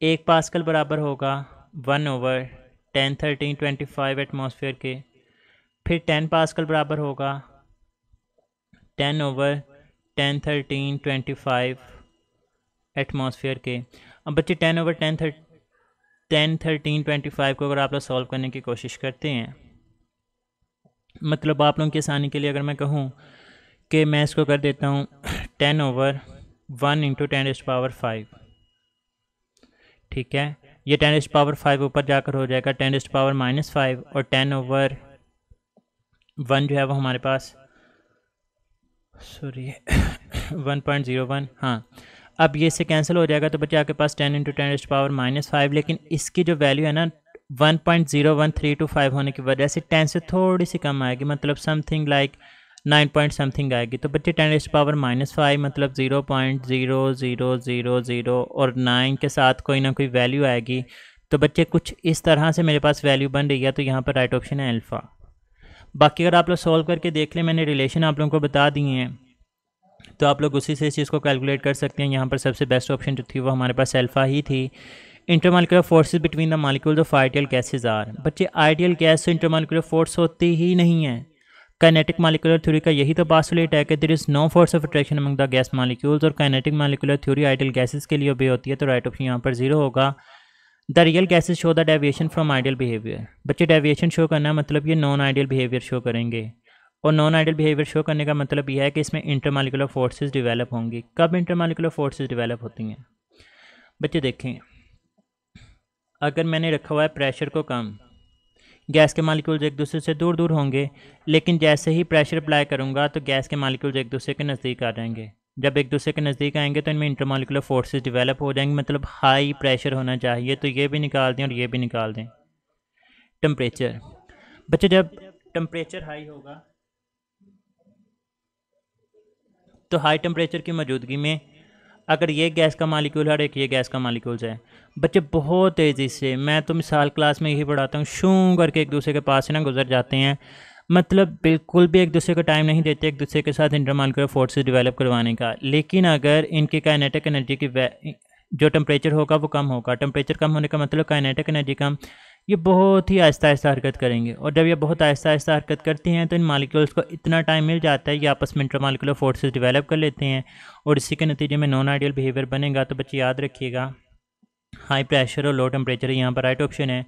एक पास्कल बराबर होगा one over ten thirteen twenty five atmosphere के फिर टेन पास्कल बराबर होगा ten over ten thirteen twenty five atmosphere के अब बच्चे टेन ओवर टेन थर्ट टेन थर्टीन ट्वेंटी फाइव को अगर आप लोग सॉल्व करने की कोशिश करते हैं मतलब आप लोगों की आसानी के लिए अगर मैं कहूँ कि मैं इसको कर देता हूँ ten over one into ten's power five ठीक है ये टेन इस्ट पावर फाइव ऊपर जाकर हो जाएगा ten east power minus five और टेन ओवर वन जो है वो हमारे पास sorry one point zero one हाँ अब ये इससे कैंसिल हो जाएगा तो बच्चे आपके पास ten into ten east power minus five लेकिन इसकी जो वैल्यू है ना one point zero one three two five होने की वजह से टेन से थोड़ी सी कम आएगी मतलब something like like nine point something आएगी तो बच्चे ten's power minus five मतलब zero point zero zero zero zero और नाइन के साथ कोई ना कोई वैल्यू आएगी तो बच्चे कुछ इस तरह से मेरे पास वैल्यू बन रही है तो यहाँ पर राइट ऑप्शन है अल्फ़ा बाकी अगर आप लोग सॉल्व करके देख लें मैंने रिलेशन आप लोगों को बता दिए हैं तो आप लोग उसी से इस चीज़ को कैलकुलेट कर सकते हैं यहाँ पर सबसे बेस्ट ऑप्शन जो थी वो हमारे पास अल्फ़ा ही थी intermolecular forces between the molecules of ideal gases are बच्चे आइडियल गैस से इंटरमालिकुलर फोर्स होती ही नहीं है काइनेटिक मालिकुलर थ्योरी का यही तो पासफुल है कि there is no force of attraction among the gas molecules और kinetic molecular theory ideal gases के लिए भी होती है तो राइट ऑप्शन यहाँ पर जीरो होगा the real gases show the deviation from ideal behaviour बच्चे डेविएशन शो करना मतलब ये नॉन आइडियल बिहेवियर शो करेंगे और नॉन आइडियल बिहेवियर शो करने का मतलब यह है कि इसमें इंटरमालिकुलर फोर्सेज डिवेलप होंगी कब इंटरमालिकुलर फोर्सेज डिवेलप होती हैं बच्चे देखें अगर मैंने रखा हुआ है प्रेशर को कम गैस के मालिक्यूल्स एक दूसरे से दूर दूर होंगे लेकिन जैसे ही प्रेशर अप्लाई करूँगा तो गैस के मालिक्यूल्स एक दूसरे के नज़दीक आ जाएंगे जब एक दूसरे के नज़दीक आएंगे तो इनमें इंटरमालिकुलर फोर्सेज डिवेलप हो जाएंगे मतलब हाई प्रेशर होना चाहिए तो ये भी निकाल दें और ये भी निकाल दें टम्परेचर बच्चे जब टम्परेचर हाई होगा तो हाई टम्परेचर की मौजूदगी में अगर ये गैस का मालिक्यूल है और एक ये गैस का मालिक्यूल है बच्चे बहुत तेज़ी से मैं तो मिसाल क्लास में यही पढ़ाता हूँ शूँ करके एक दूसरे के पास से ना गुजर जाते हैं मतलब बिल्कुल भी एक दूसरे को टाइम नहीं देते एक दूसरे के साथ इंटरमालिकुलर फोर्सेज डेवलप करवाने का लेकिन अगर इनकी काइनेटिक एनर्जी की जो टेम्परेचर होगा वो कम होगा टेम्परेचर कम होने का मतलब काइनेटिक एनर्जी कम ये बहुत ही आहिस्ता आहिस्ता हरकत करेंगे और जब ये बहुत आहिस्ता आहिस्ता हरकत करती हैं तो इन मालिक्यूल्स को इतना टाइम मिल जाता है कि आपस में इंटरमालिकुलर फोर्सेस डेवलप कर लेते हैं और इसी के नतीजे में नॉन आइडियल बिहेवियर बनेगा तो बच्चे याद रखिएगा हाई प्रेशर और लो टेम्परेचर यहाँ पर राइट ऑप्शन है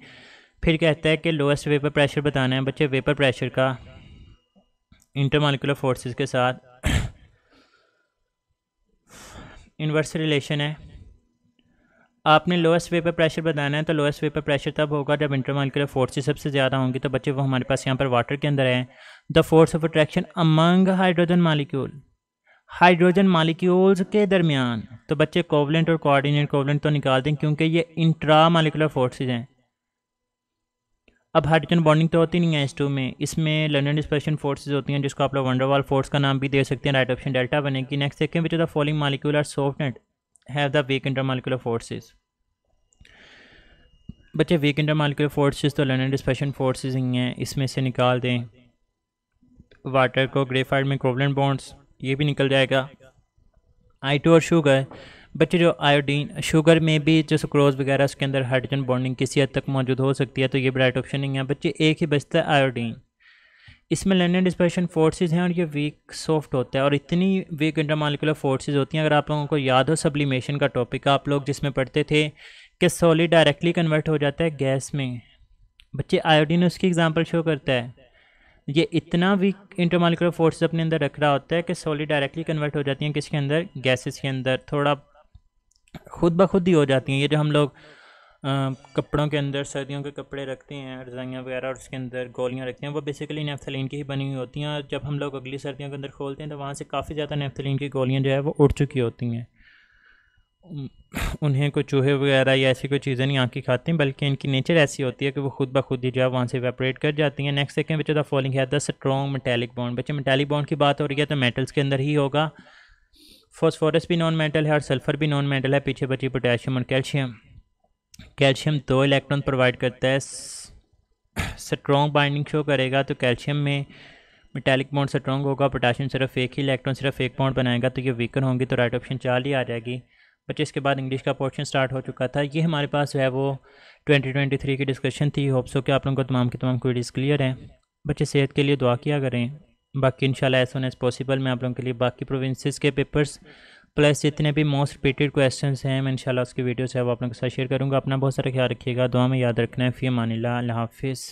फिर कहता है कि लोएस्ट वेपर प्रेशर बताना है बच्चे वेपर प्रेशर का इंटरमालिकुलर फोर्सेस के साथ इन्वर्स रिलेशन है आपने लोएस्ट वे पर प्रेशर बताना है तो लोएस्ट वे पर प्रेशर तब होगा जब इंटरमालिकुलर फोर्सेस सबसे ज़्यादा होंगी तो बच्चे वो हमारे पास यहाँ पर वाटर के अंदर है the force of attraction among hydrogen molecule hydrogen molecules के दरमियान तो बच्चे कोवलेंट और कोऑर्डिनेट कोवलेंट तो निकाल दें क्योंकि ये इंट्रा मालिकुलर फोर्सेज हैं अब हाइड्रोजन बॉन्डिंग तो होती नहीं है एस टू में इसमें लर्नर डिस्पर्शन फोर्सेज होती हैं जिसको आप लोग वंडरवाल फोर्स का नाम भी दे सकते हैं राइट ऑप्शन डेल्टा बनेगी नेक्स्ट देखें which the following molecule are soft have the weak intermolecular forces बच्चे वीक इंटरमालिकुलर फोर्सेस तो लेनर डिस्पेशन फोर्सेस ही हैं इसमें से निकाल दें वाटर को ग्रेफाइड में क्रोवलन बॉन्ड्स ये भी निकल जाएगा आई टू और शुगर बच्चे जो आयोडीन शुगर में भी जो सुक्रोज वगैरह उसके अंदर हाइड्रोजन बॉन्डिंग किसी हद तक मौजूद हो सकती है तो ये ब्राइट ऑप्शन नहीं है बच्चे एक ही बचता है आयोडीन इसमें लैंड डिस्पर्शन फोर्सेज़ हैं और ये वीक सॉफ्ट होता है और इतनी वीक इंटरमालिकुलर फोर्सेज होती हैं अगर आप लोगों को याद हो सब्लिमेशन का टॉपिक आप लोग जिसमें पढ़ते थे कि सॉलिड डायरेक्टली कन्वर्ट हो जाता है गैस में बच्चे आयोडीन उसकी एग्जाम्पल शो करता है ये इतना वीक इंटरमालिकुलर फोर्सेज अपने अंदर रख रहा होता है कि सॉलिड डायरेक्टली कन्वर्ट हो जाती हैं किसके अंदर गैसेस के अंदर थोड़ा खुद ब खुद ही हो जाती हैं ये जो हम लोग कपड़ों के अंदर सर्दियों के कपड़े रखते हैं रजाइयाँ वगैरह और उसके अंदर गोलियाँ रखते हैं वो बेसिकली नेफ्थलिन की ही बनी हुई होती हैं और जब हम लोग अगली सर्दियों के अंदर खोलते हैं तो वहाँ से काफ़ी ज़्यादा नेफ्थलिन की गोलियाँ जो है वो उड़ चुकी होती हैं उन्हें कोई चूहे वगैरह या ऐसी कोई चीज़ें नहीं आँखें खाती हैं बल्कि इनकी नेचर ऐसी होती है कि वो खुद ब खुद ही जो है वहाँ से वेपरेट कर जाती हैं नेक्स्ट देखें बच्चे द फॉलिंग है द स्ट्रॉन्ग मेटेलिक बॉन्ड बच्चे मेटेलिक बॉन्ड की बात हो रही है तो मेटल्स के अंदर ही होगा फॉस्फोरस भी नॉन मेटल है और सल्फ़र भी नॉन मेटल है पीछे बची पोटेशियम और कैल्शियम कैल्शियम दो इलेक्ट्रॉन प्रोवाइड करता है स्ट्रॉन्ग बाइंडिंग शो करेगा तो कैल्शियम में मेटेलिक बॉन्ड स्ट्रॉन्ग होगा पोटाशियम सिर्फ एक ही इलेक्ट्रॉन सिर्फ एक बॉन्ड बनाएगा तो ये वीकर होंगी तो राइट ऑप्शन चार ही आ जाएगी बच्चे इसके बाद इंग्लिश का पोर्शन स्टार्ट हो चुका था ये हमारे पास जो है वो 2023 की डिस्कशन थी होप्सो कि आप लोगों को तमाम की तमाम क्वेरीज क्लियर हैं बच्चे सेहत के लिए दुआ किया करें बाकी इन शाला एज सोन एज़ पॉसिबल मैं आप लोगों के लिए बाकी प्रोविंसेस के पेपर्स प्लस जितने भी मोस्ट रिपीटेड क्वेश्चन हैं मैं इंशाल्लाह उसकी वीडियो से आप लोगों के साथ शेयर करूँगा अपना बहुत सारा ख्याल रखिएगा दुआ में याद रखना है फ़ी अल्लाह हाफिज़